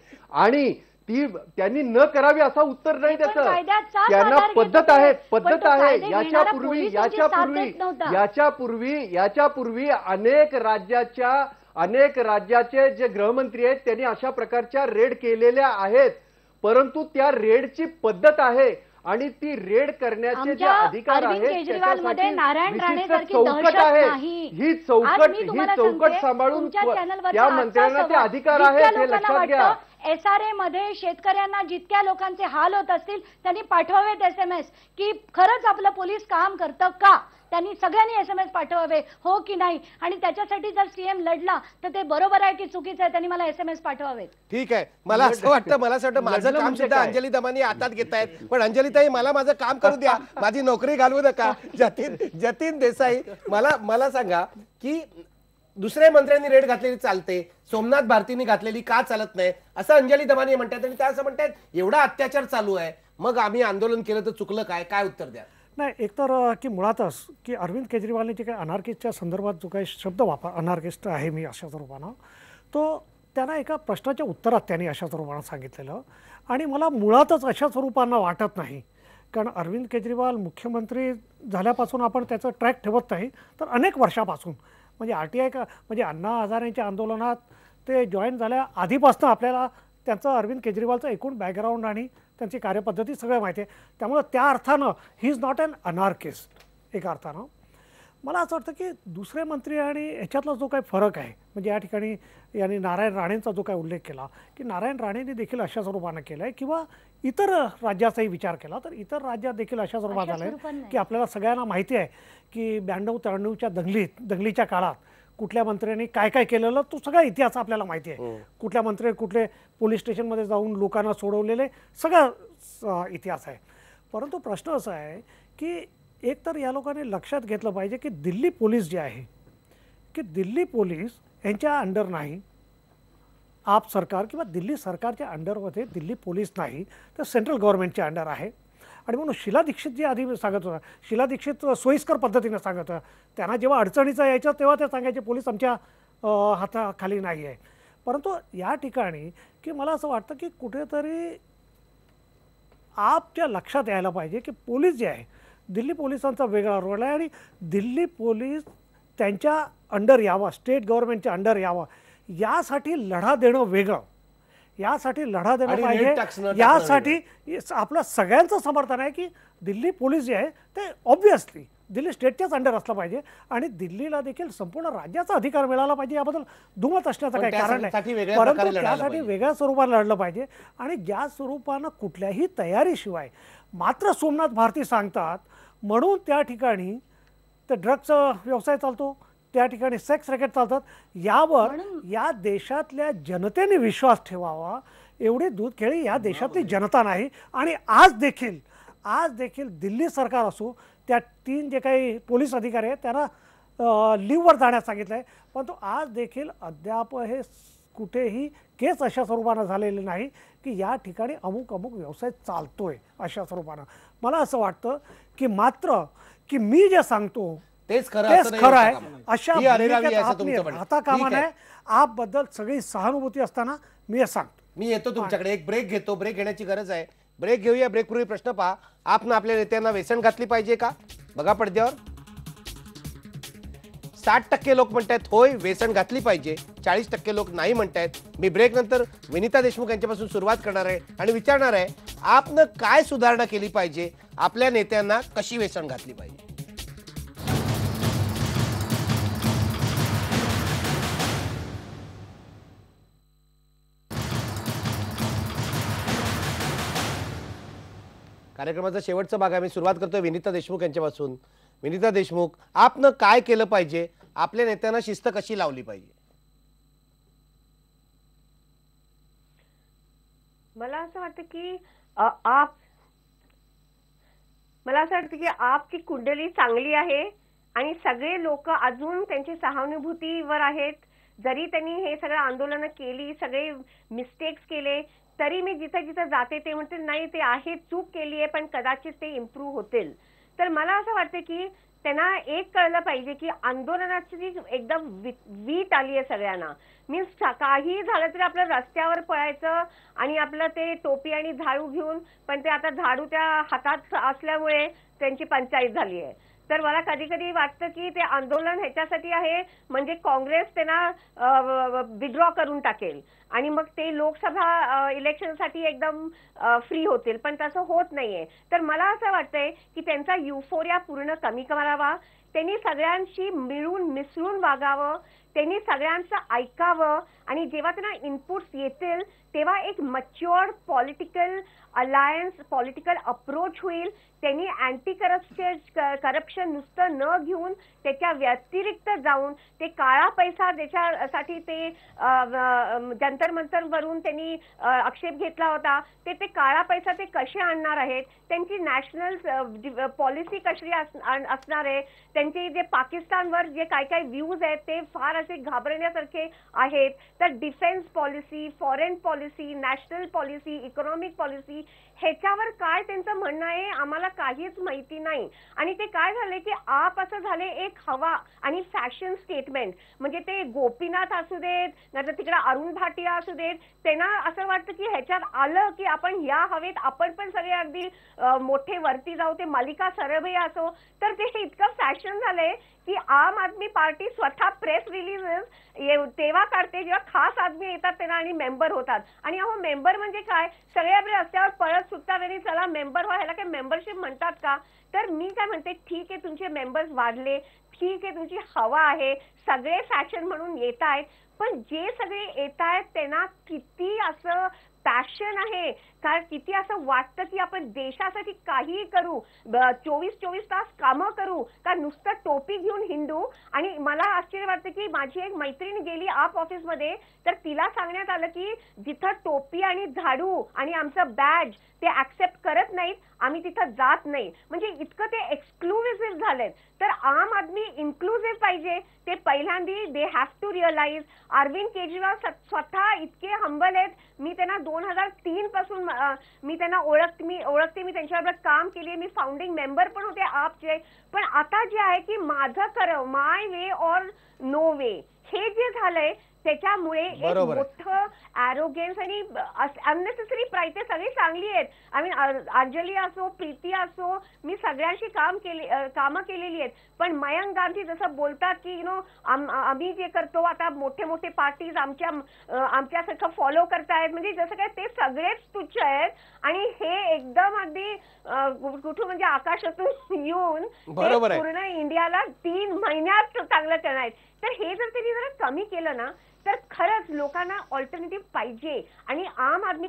आणि ती त्यांनी न करावी असा उत्तर नाही त्याचं त्यांना पद्धत आहे पद्धत आहे याच्यापूर्वी याच्यापूर्वी याच्यापूर्वी याच्यापूर्वी अनेक राज्याच्या अनेक राज्याचे जे गृहमंत्री आहेत त्यांनी अशा प्रकारच्या रेड केलेल्या आहेत परंतु त्या रेडची पद्धत आहे आणि ती रेड करण्याचे जे अधिकार आहेत चौकट आहे ही चौकट ही चौकट सांभाळून त्या मंत्र्यांना ते अधिकार आहेत हे लक्षात घ्या एसआरए मध्ये शेतकऱ्यांना जितक्या लोकांचे हाल होत असतील त्यांनी पाठवावेत एसएमएस की खरंच आपलं पोलीस काम करतं का त्यांनी सगळ्यांनी एस एम एस पाठवावे हो की नाही आणि त्याच्यासाठी जर सीएम लढला तर ते बरोबर आहे की चुकीचं आहे त्यांनी मला एस एम एस पाठवावेत ठीक आहे मला असं वाटतं मला असं वाटतं माझं काम म्हणजे सुद्धा अंजली दमानी हातात घेत आहेत पण अंजली मला माझं काम करू द्या माझी नोकरी घालवू नका जतीन जतीन देसाई मला मला सांगा की दुसऱ्या मंत्र्यांनी रेड घातलेली चालते सोमनाथ भारतींनी घातलेली का चालत नाही असं अंजली दमानी म्हणतात आणि त्या असं म्हणतात एवढा अत्याचार चालू आहे मग आम्ही आंदोलन केलं तर चुकलं काय काय उत्तर द्या नाही एकतर की मुळातच की अरविंद केजरीवालने जे काही अनार्किस्टच्या संदर्भात जो काही शब्द वापर अनार्किस्ट आहे मी अशा स्वरूपानं तो त्यांना एका प्रश्नाच्या उत्तरात त्यांनी अशा स्वरूपानं सांगितलेलं आणि मला मुळातच अशा स्वरूपांना वाटत नाही कारण अरविंद केजरीवाल मुख्यमंत्री झाल्यापासून आपण त्याचं ट्रॅक ठेवत नाही तर अनेक वर्षापासून म्हणजे आर टी आय का म्हणजे अण्णा हजारेंच्या आंदोलनात ते जॉईन झाल्या आधीपासून आपल्याला त्यांचं अरविंद केजरीवालचं एकूण बॅकग्राऊंड आणि त्यांची कार्यपद्धती सगळं माहिती आहे त्यामुळं त्या अर्थानं he is not an anarchist एका अर्थानं मला असं वाटतं की दुसरे मंत्री आणि ह्याच्यातला जो काही फरक आहे म्हणजे या ठिकाणी यांनी नारायण राणेंचा जो काय उल्लेख केला की नारायण राणेंनी देखील अशा स्वरूपानं केलं आहे किंवा इतर राज्याचाही विचार केला तर इतर राज्यात देखील अशा स्वरूपात झालं आहे की आपल्याला सगळ्यांना माहिती आहे की ब्याण्णव त्र्याण्णवच्या दंगलीत दंगलीच्या काळात कुठल्या मंत्र्यांनी काय काय केलेलं तो सगळा इतिहास आपल्याला माहिती आहे हो. कुठल्या मंत्र्यांनी कुठले पोलीस स्टेशनमध्ये जाऊन लोकांना सोडवलेले सगळा इतिहास आहे परंतु प्रश्न असा आहे की एक तर या लोकांनी लक्षात घेतलं पाहिजे की दिल्ली पोलीस जे आहे की दिल्ली पोलीस यांच्या अंडर नाही आप सरकार किंवा दिल्ली सरकारच्या अंडरमध्ये दिल्ली पोलीस नाही तर सेंट्रल गव्हर्नमेंटच्या अंडर आहे आणि म्हणून शिला दीक्षित जे आधी सांगत होता शिला दीक्षित सोयीस्कर पद्धतीने सांगत होता त्यांना जेव्हा अडचणीचा यायचं तेव्हा ते सांगायचे पोलीस आमच्या हाताखाली नाही आहे परंतु या ठिकाणी की मला असं वाटतं की कुठेतरी आपच्या लक्षात यायला पाहिजे की पोलीस जे आहे दिल्ली पोलिसांचा वेगळा रोल आहे आणि दिल्ली पोलीस त्यांच्या अंडर यावा स्टेट गव्हर्नमेंटच्या अंडर यावा यासाठी लढा देणं वेगळं यासाठी लढा देणं पाहिजे यासाठी आपलं सगळ्यांचं समर्थन आहे की दिल्ली पोलीस जे आहे ते ऑब्व्हियसली दिल्ली स्टेटच्याच अंडर असलं पाहिजे आणि दिल्लीला देखील संपूर्ण राज्याचा अधिकार मिळाला पाहिजे याबद्दल दुमत असण्याचं काही कारण नाही परंतु त्यासाठी वेगळ्या स्वरूपाला लढलं पाहिजे आणि या स्वरूपानं कुठल्याही तयारीशिवाय मात्र सोमनाथ भारती सांगतात म्हणून त्या ठिकाणी ते ड्रग्सचा व्यवसाय चालतो त्या ठिकाणी सेक्स रॅकेट चालतात यावर या देशातल्या जनतेने विश्वास ठेवावा एवढी दूध खेळी या देशातली जनता नाही आणि आज देखील आज देखील दिल्ली सरकार असो त्या तीन जे काही पोलीस अधिकारी आहेत त्यांना लिव्हवर जाण्यास सांगितलं आहे परंतु आज देखील अद्याप हे कुठेही केस अशा स्वरूपानं झालेले नाही की या ठिकाणी अमुक अमुक व्यवसाय चालतोय अशा स्वरूपानं मला असं वाटतं की मात्र की मी जे सांगतो तेच खरं आहे अशा आता आप बद्दल सगळी सहानुभूती असताना मी सांगतो मी येतो तुमच्याकडे एक ब्रेक घेतो ब्रेक घेण्याची गरज आहे ब्रेक घेऊया पूर्वी प्रश्न पहा आपण आपल्या नेत्यांना वेसण घातली पाहिजे का बघा पडद्यावर साठ टक्के लोक म्हणतायत होय वेसण घातली पाहिजे चाळीस टक्के लोक नाही म्हणतायत मी ब्रेक नंतर विनिता देशमुख यांच्यापासून सुरुवात करणार आहे आणि विचारणार आहे आपण काय सुधारणा केली पाहिजे आपल्या नेत्यांना कशी व्यसन घातली पाहिजे कार्यक्रमाचा शेवटचा भाग आम्ही सुरुवात करतोय विनिता देशमुख यांच्यापासून विनिता देशमुख आपण काय केलं पाहिजे आपल्या नेत्यांना शिस्त कशी लावली पाहिजे मला असं वाटतं की आप मला असं वाटतं की आपची कुंडली चांगली आहे आणि सगळे लोक अजून त्यांची सहानुभूतीवर आहेत जरी त्यांनी हे सगळं आंदोलन केली सगळे मिस्टेक्स केले तरी मी जिथे जिथे जाते ते म्हणते नाही ते आहे चूक केली आहे पण कदाचित ते इम्प्रूव्ह होतील तर मला असं वाटतं की त्यांना एक कळलं पाहिजे की आंदोलनाची एकदम वीट आली आहे सगळ्यांना मीन्स काही झालं तरी आपलं रस्त्यावर पळायचं आणि आपलं ते टोपी आणि झाडू घेऊन पण ते आता झाडू त्या हातात असल्यामुळे त्यांची पंचायत झाली आहे तर मला कधी कधी वाटतं की ते आंदोलन ह्याच्यासाठी आहे म्हणजे काँग्रेस त्यांना विड्रॉ करून टाकेल आणि मग ते लोकसभा इलेक्शनसाठी एकदम फ्री होतील पण तसं होत नाहीये तर मला असं वाटतंय की त्यांचा युफोरिया पूर्ण कमी करावा त्यांनी सगळ्यांशी मिळून मिसळून वागावं त्यांनी सगळ्यांचं ऐकावं आणि जेव्हा त्यांना इनपुट्स येतील तेव्हा एक mature political alliance political approach होईल त्यांनी अँटी करप्शन करप्शन नुसतं न घेऊन त्याच्या व्यतिरिक्त जाऊन ते काळा पैसा त्याच्यासाठी ते जंतर मंतरवरून त्यांनी आक्षेप घेतला होता ते ते काळा पैसा ते कसे आणणार आहेत त्यांची नॅशनल पॉलिसी कशी असणार आहे त्यांचे जे पाकिस्तानवर जे काय काय व्ह्यूज आहेत ते फार असे घाबरण्यासारखे आहेत तर defence policy foreign policy national policy economic policy ह्याच्यावर काय त्यांचं म्हणणं आहे आम्हाला काहीच माहिती नाही आणि ते काय झाले की आप असं झाले एक हवा आणि फॅशन स्टेटमेंट म्हणजे ते गोपीनाथ असू देत नाहीतर तिकडे अरुण भाटिया असू देत त्यांना असं वाटतं की ह्याच्यात आलं की आपण या हवेत आपण पण सगळे अगदी मोठे वरती जाऊ ते मालिका सरभया असो तर ते इतकं फॅशन झालंय की आम आदमी पार्टी स्वतः प्रेस रिलीज तेव्हा काढते जेव्हा खास आदमी येतात त्यांना आणि मेंबर होतात आणि अहो मेंबर म्हणजे काय सगळे रस्त्यावर पळत सुद्धा वेळी चला मेंबर व्हायला काय मेंबरशिप म्हणतात का तर मी काय म्हणते ठीक आहे तुमचे मेंबर्स वाढले ठीक आहे तुमची हवा आहे सगळे फॅशन म्हणून येत आहेत पण जे सगळे येत आहेत त्यांना किती असं पॅशन आहे कारण किती असं वाटतं की आपण देशासाठी काहीही करू चोवीस चोवीस तास काम करू का नुसतं टोपी घेऊन हिंदू आणि मला आश्चर्य वाटतं की माझी एक मैत्रीण गेली आप ऑफिस मध्ये तर तिला सांगण्यात आलं की जिथं टोपी आणि झाडू आणि आमचं बॅज ते ऍक्सेप्ट करत नाहीत आम्ही तिथं जात नाही म्हणजे इतकं ते एक्सक्लुझिव्ह झालेत तर आम आदमी इन्क्लुझिव्ह पाहिजे ते पहिल्यांदी they have to realize Arvind Kejriwal स्वतः इतके हंबल आहेत मी त्यांना दोन हजार तीन पासून मी त्यांना ओळख मी ओळखते मी त्यांच्याबरोबर काम केली मी फाउंडिंग मेंबर पण होते आपचे पण आता जे आहे की माझं खरं माय वे ऑर नो वे हे जे झालंय त्याच्यामुळे एक मोठ आणि अननेसेसरी प्रायते सगळी चांगली आहेत आय मीन अंजली असो प्रीती असो मी सगळ्यांशी काम केले कामं केलेली आहेत पण मयंक गांधी जसं बोलतात की यु नो आम्ही जे करतो आता मोठे मोठे पार्टीज आमच्या आमच्यासारखं फॉलो करतायत म्हणजे जसं काय ते सगळेच तुच्छ आहेत आणि हे एकदम अगदी कुठून म्हणजे आकाशातून येऊन पूर्ण इंडियाला तीन महिन्यात चांगलं करणार आहेत. तर हे जर त्यांनी जरा कमी केलं ना तर खरंच लोकांना ऑल्टरनेटिव्ह पाहिजे आणि आम आदमी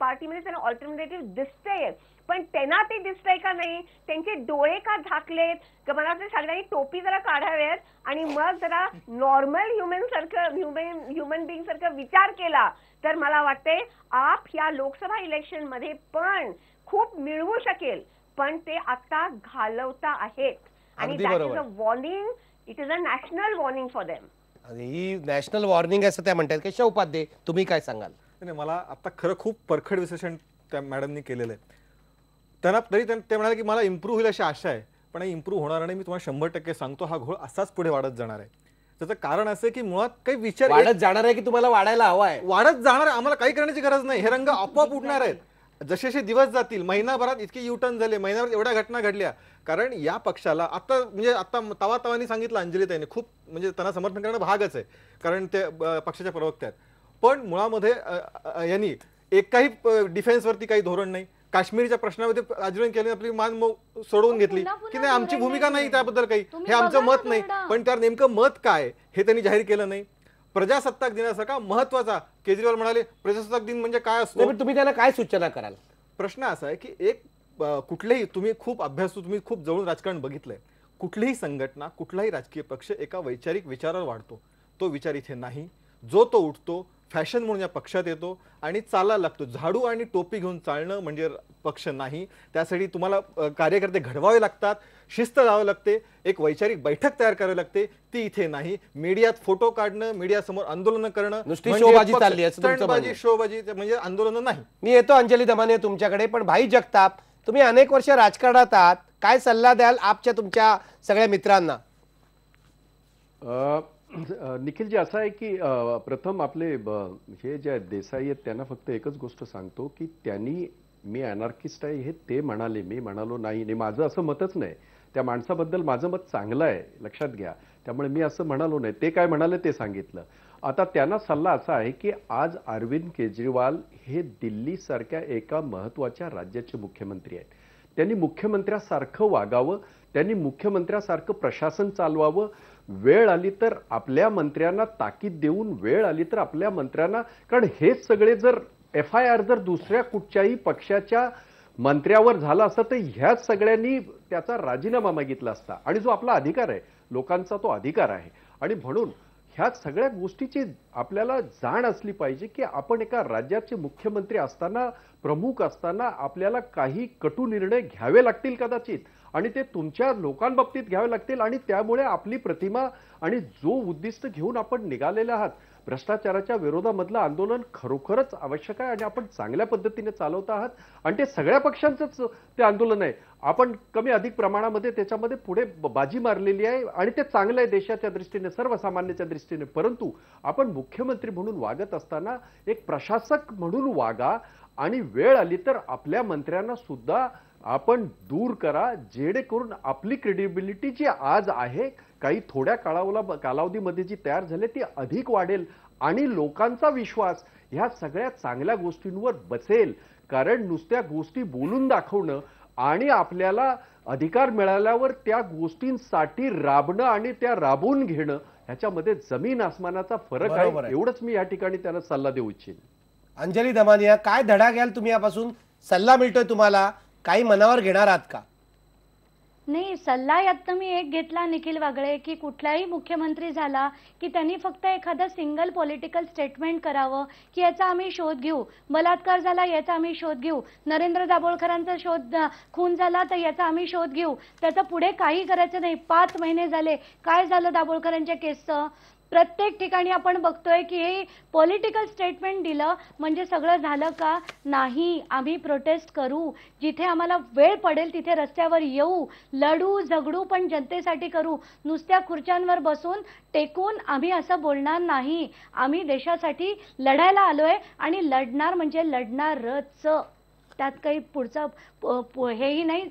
पार्टीमध्ये त्यांना ऑल्टरनेटिव्ह दिसतंय पण त्यांना ते दिसतंय का नाही त्यांचे डोळे का झाकलेत मला सगळ्यांनी टोपी जरा काढाव्यात आणि मग जरा नॉर्मल ह्युमन सारखं ह्युमन ह्युमन बिंग सारखं विचार केला तर मला वाटतंय आप या लोकसभा इलेक्शन मध्ये पण खूप मिळवू शकेल पण ते आता घालवता आहेत आणि that is a warning it is a national warning for them ही नॅशनल वॉर्निंग असं त्या म्हणतात की उपाध्ये तुम्ही काय सांगाल नाही मला आता खरं खूप परखड विश्लेषण त्या मॅडमनी केलेलं आहे त्यांना तरी ते म्हणाले की मला इम्प्रूव्ह होईल अशी आशा आहे पण इम्प्रूव्ह होणार नाही मी तुम्हाला शंभर टक्के सांगतो हा घोळ असाच पुढे वाढत जाणार आहे त्याचं कारण असं की मुळात काही विचार वाढत जाणार आहे की तुम्हाला वाढायला हवा आहे वाढत जाणार आम्हाला काही करण्याची गरज नाही हे रंग आपोआप उठणार आहेत जसेसे दिवस जातील महिनाभरात इतके युटर्न झाले महिनाभर एवढ्या घटना घडल्या कारण या पक्षाला आता म्हणजे आता तवा तवानी सांगितलं अंजली ताईने खूप म्हणजे त्यांना समर्थन करणं भागच आहे कारण ते पक्षाच्या प्रवक्त्यात पण मुळामध्ये यांनी एकाही डिफेन्सवरती काही धोरण नाही काश्मीरच्या प्रश्नामध्ये आजीवन केल्याने आपली मान सोडवून घेतली की नाही आमची भूमिका नाही त्याबद्दल काही हे आमचं मत नाही पण त्यावर नेमकं मत काय हे त्यांनी जाहीर केलं नाही प्रजासत्ताक दिनासारखा महत्वाचा केजरीवाल म्हणाले प्रजासत्ताक दिन म्हणजे काय असतो तुम्ही त्याला काय सूचना कराल प्रश्न असा आहे की एक कुठलेही तुम्ही खूप अभ्यास तुम्ही खूप जवळून राजकारण बघितलंय कुठलीही संघटना कुठलाही राजकीय पक्ष एका वैचारिक विचारावर वाढतो तो विचार इथे नाही जो तो उठतो फॅशन म्हणून या पक्षात येतो आणि चालायला लागतो झाडू आणि टोपी घेऊन चालणं म्हणजे पक्ष नाही त्यासाठी तुम्हाला कार्यकर्ते घडवावे लागतात शिस्त लावावी लागते एक वैचारिक बैठक तयार करावी लागते ती इथे नाही मीडियात फोटो काढणं मीडियासमोर आंदोलन करणं म्हणजे शोबाजी चालली आहे शोबाजी म्हणजे आंदोलन नाही मी येतो अंजली दमाने तुमच्याकडे पण भाई जगताप तुम्ही अनेक वर्ष राजकारणात आहात काय सल्ला द्याल आपच्या तुमच्या सगळ्या मित्रांना निखिलजी असं आहे की प्रथम आपले हे जे देसाई आहेत त्यांना फक्त एकच गोष्ट सांगतो की त्यांनी मी अनार्किस्ट आहे हे ते म्हणाले मी म्हणालो नाही आणि माझं असं मतच नाही त्या माणसाबद्दल माझं मत चांगलं आहे लक्षात घ्या त्यामुळे मी असं म्हणालो नाही ते काय म्हणाले ते सांगितलं आता त्यांना सल्ला असा आहे की आज अरविंद केजरीवाल हे दिल्लीसारख्या एका महत्त्वाच्या राज्याचे मुख्यमंत्री आहेत त्यांनी मुख्यमंत्र्यासारखं वागावं त्यांनी मुख्यमंत्र्यासारखं प्रशासन चालवावं वेळ आली तर आपल्या मंत्र्यांना ताकीद देऊन वेळ आली तर आपल्या मंत्र्यांना कारण हेच सगळे जर एफ आय आर जर दुसऱ्या कुठच्याही पक्षाच्या मंत्र्यावर झाला असता तर ह्याच सगळ्यांनी त्याचा राजीनामा मागितला असता आणि जो आपला अधिकार आहे लोकांचा तो अधिकार आहे आणि म्हणून ह्या सगळ्या गोष्टीची आपल्याला जाण असली पाहिजे की आपण एका राज्याचे मुख्यमंत्री असताना प्रमुख असताना आपल्याला काही कटु निर्णय घ्यावे लागतील कदाचित आणि ते तुमच्या लोकांबाबतीत घ्यावे लागतील आणि त्यामुळे आपली प्रतिमा आणि जो उद्दिष्ट घेऊन आपण निघालेले आहात भ्रष्टाचाराच्या विरोधामधलं आंदोलन खरोखरच आवश्यक आहे आणि आपण चांगल्या पद्धतीने चालवत आहात आणि ते सगळ्या पक्षांचंच ते आंदोलन आहे आपण कमी अधिक प्रमाणामध्ये त्याच्यामध्ये पुढे बाजी मारलेली आहे आणि ते चांगलं आहे देशाच्या दृष्टीने सर्वसामान्याच्या दृष्टीने परंतु आपण मुख्यमंत्री म्हणून वागत असताना एक प्रशासक म्हणून वागा आणि वेळ आली तर आपल्या मंत्र्यांना सुद्धा आपण दूर करा जेणेकरून आपली क्रेडिबिलिटी जी आज आहे काही थोड्या काळावला कालावधीमध्ये जी तयार झाली ती अधिक वाढेल आणि लोकांचा विश्वास ह्या सगळ्या चांगल्या गोष्टींवर बसेल कारण नुसत्या गोष्टी बोलून दाखवणं आणि आपल्याला अधिकार मिळाल्यावर त्या गोष्टींसाठी राबणं आणि त्या राबवून घेणं ह्याच्यामध्ये जमीन आसमानाचा फरक आहे एवढंच मी या ठिकाणी त्यांना सल्ला देऊ इच्छित अंजली दमानिया काय धडा घ्याल तुम्ही यापासून सल्ला मिळतोय तुम्हाला काही मनावर घेणार आहात का नाही सल्ला यात मी एक घेतला निखिल वागळे की कुठलाही मुख्यमंत्री झाला की त्यांनी फक्त एखादं सिंगल पॉलिटिकल स्टेटमेंट करावं की याचा आम्ही शोध घेऊ बलात्कार झाला याचा आम्ही शोध घेऊ नरेंद्र दाभोळकरांचा शोध खून झाला तर याचा आम्ही शोध घेऊ त्याचं पुढे काही करायचं नाही पाच महिने झाले काय झालं दाभोळकरांच्या केसचं प्रत्येक ठिकाणी आपण बघतोय की हे पॉलिटिकल स्टेटमेंट दिलं म्हणजे सगळं झालं का नाही आम्ही प्रोटेस्ट करू जिथे आम्हाला वेळ पडेल तिथे रस्त्यावर येऊ लढू झगडू पण जनतेसाठी करू नुसत्या खुर्च्यांवर बसून टेकून आम्ही असं बोलणार नाही आम्ही देशासाठी लढायला आलोय आणि लढणार म्हणजे लढणारच त्यात काही पुढचं हेही नाही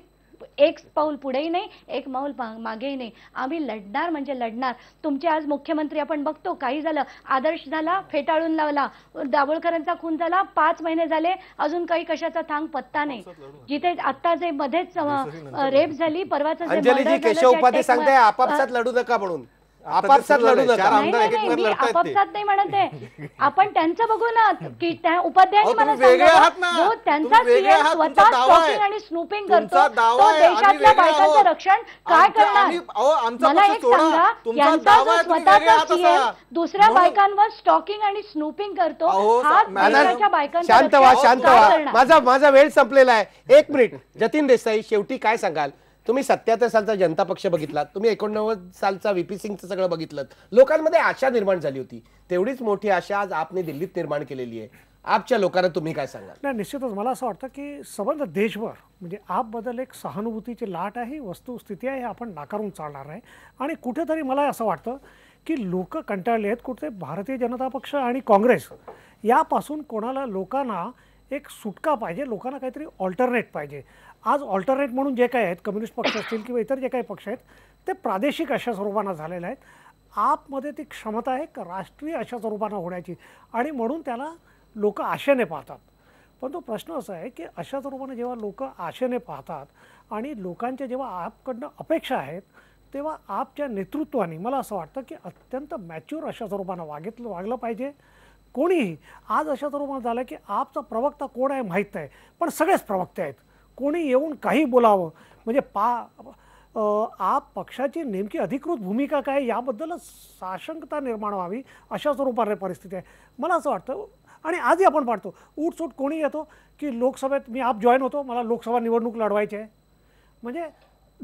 एक पाऊल पुढेही नाही एक माऊल मागेही नाही आम्ही लढणार म्हणजे लढणार तुमचे आज मुख्यमंत्री आपण बघतो काही झालं आदर्श झाला फेटाळून लावला दाभोळकरांचा खून झाला पाच महिने झाले अजून काही कशाचा थांग पत्ता नाही जिथे आता जे मध्येच रेप झाली परवाचा केशव आपापसात लढू नका म्हणून आपापसात आपापसात नाही म्हणत आपण त्यांचं बघू ना की त्या उपाध्यायांनी मला सांगितलं हो, त्यांचा सीएम स्वतः स्टॉकिंग आणि स्नूपिंग करतो तो देशातल्या बायकांचं रक्षण काय करणार मला एक सांगा यांचा जो स्वतःचा सीएम दुसऱ्या बायकांवर स्टॉकिंग आणि स्नूपिंग करतो हा देशाच्या बायकांचा शांत व्हा शांत व्हा माझा माझा वेळ संपलेला आहे एक मिनिट जतीन देसाई शेवटी काय सांगाल तुम्ही सत्याहत्तर सालचा जनता पक्ष बघितला तुम्ही एकोणनव्वद सालचा व्ही पी सिंगचं सगळं बघितलं लोकांमध्ये आशा निर्माण झाली होती तेवढीच मोठी आशा आज आपने दिल्लीत निर्माण केलेली आहे आपच्या लोकांना तुम्ही काय सांगा नाही निश्चितच मला असं वाटतं की संबंध देशभर म्हणजे आपबद्दल एक सहानुभूतीची लाट आहे वस्तुस्थिती आहे आपण नाकारून चालणार नाही आणि कुठेतरी मला असं वाटतं की लोक कंटाळले आहेत कुठे भारतीय जनता पक्ष आणि काँग्रेस यापासून कोणाला लोकांना एक सुटका पाहिजे लोकांना काहीतरी ऑल्टरनेट पाहिजे आज ऑल्टरनेट म्हणून जे काही आहेत कम्युनिस्ट पक्ष असतील किंवा इतर जे काही पक्ष आहेत ते प्रादेशिक अशा स्वरूपानं झालेले आहेत आपमध्ये ती क्षमता आहे का राष्ट्रीय अशा स्वरूपानं होण्याची आणि म्हणून त्याला लोक आशेने पाहतात पण तो प्रश्न असा आहे की अशा स्वरूपानं जेव्हा लोक आशेने पाहतात आणि लोकांच्या जेव्हा आपकडनं अपेक्षा आहेत तेव्हा आपच्या नेतृत्वाने मला असं वाटतं की अत्यंत मॅच्युअर अशा स्वरूपानं वागितलं वागलं पाहिजे कोणीही आज अशा स्वरूपानं झालं की आपचा प्रवक्ता कोण आहे माहीत नाही पण सगळेच प्रवक्ते आहेत कोणी येऊन काही बोलावं म्हणजे पा आप पक्षाची नेमकी अधिकृत भूमिका काय याबद्दलच साशंकता निर्माण व्हावी अशा स्वरूपाने परिस्थिती आहे मला असं वाटतं आणि आजही आपण पाहतो उठसूट कोणी येतो की लोकसभेत मी आप जॉईन होतो मला लोकसभा निवडणूक लढवायची आहे म्हणजे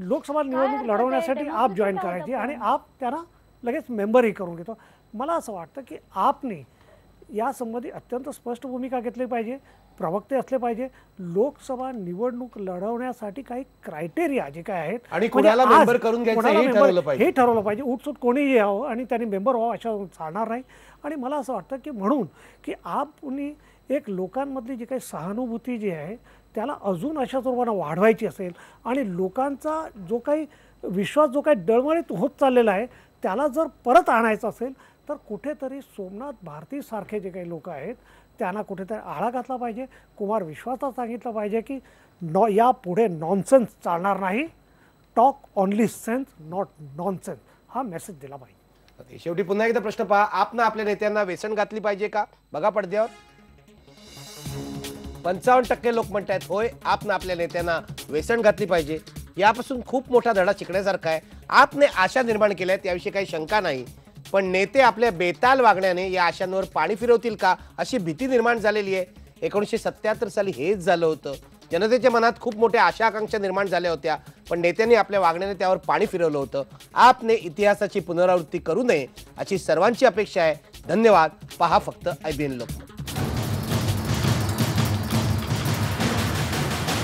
लोकसभा निवडणूक म्हणजे लढवण्यासाठी आप जॉईन करायची आणि आप त्यांना लगेच मेंबरही करून घेतो मला असं वाटतं की आपने यासंबंधी अत्यंत स्पष्ट भूमिका घेतली पाहिजे प्रवक्ते असले पाहिजे लोकसभा निवडणूक लढवण्यासाठी काही क्रायटेरिया जे काय आहेत आणि म्हणजे हे ठरवलं पाहिजे उठसूट कोणीही यावं आणि त्याने मेंबर व्हावं अशा चालणार नाही आणि मला असं वाटतं की म्हणून की आपणी एक लोकांमधली जी काही सहानुभूती जी आहे त्याला अजून अशा स्वरूपानं वाढवायची असेल आणि लोकांचा जो काही विश्वास जो काही डळमळीत होत चाललेला आहे त्याला जर परत आणायचं असेल तर कुठेतरी सोमनाथ भारतीसारखे जे काही लोक आहेत त्यांना कुठेतरी आळा घातला पाहिजे कुमार विश्वासात सांगितलं पाहिजे की नॉ या पुढे नॉनसेन्स चालणार नाही talk only sense not nonsense हा मेसेज दिला पाहिजे शेवटी पुन्हा एकदा प्रश्न पहा आपण आपल्या नेत्यांना वेसन घातली पाहिजे का बघा पडद्यावर पंचावन्न टक्के लोक म्हणतात होय आपण आपल्या नेत्यांना व्यसन घातली पाहिजे यापासून खूप मोठा धडा शिकण्यासारखा आहे आपने आशा निर्माण केल्या याविषयी काही शंका नाही पण नेते आपल्या बेताल वागण्याने या आशांवर पाणी फिरवतील का अशी भीती निर्माण झालेली आहे एकोणीसशे सत्त्याहत्तर साली हेच झालं होतं जनतेच्या मनात खूप मोठ्या आशा आकांक्षा निर्माण झाल्या होत्या पण नेत्यांनी आपल्या वागण्याने त्यावर पाणी फिरवलं होतं आपने इतिहासाची पुनरावृत्ती करू नये अशी सर्वांची अपेक्षा आहे धन्यवाद पहा फक्त आय बी लोक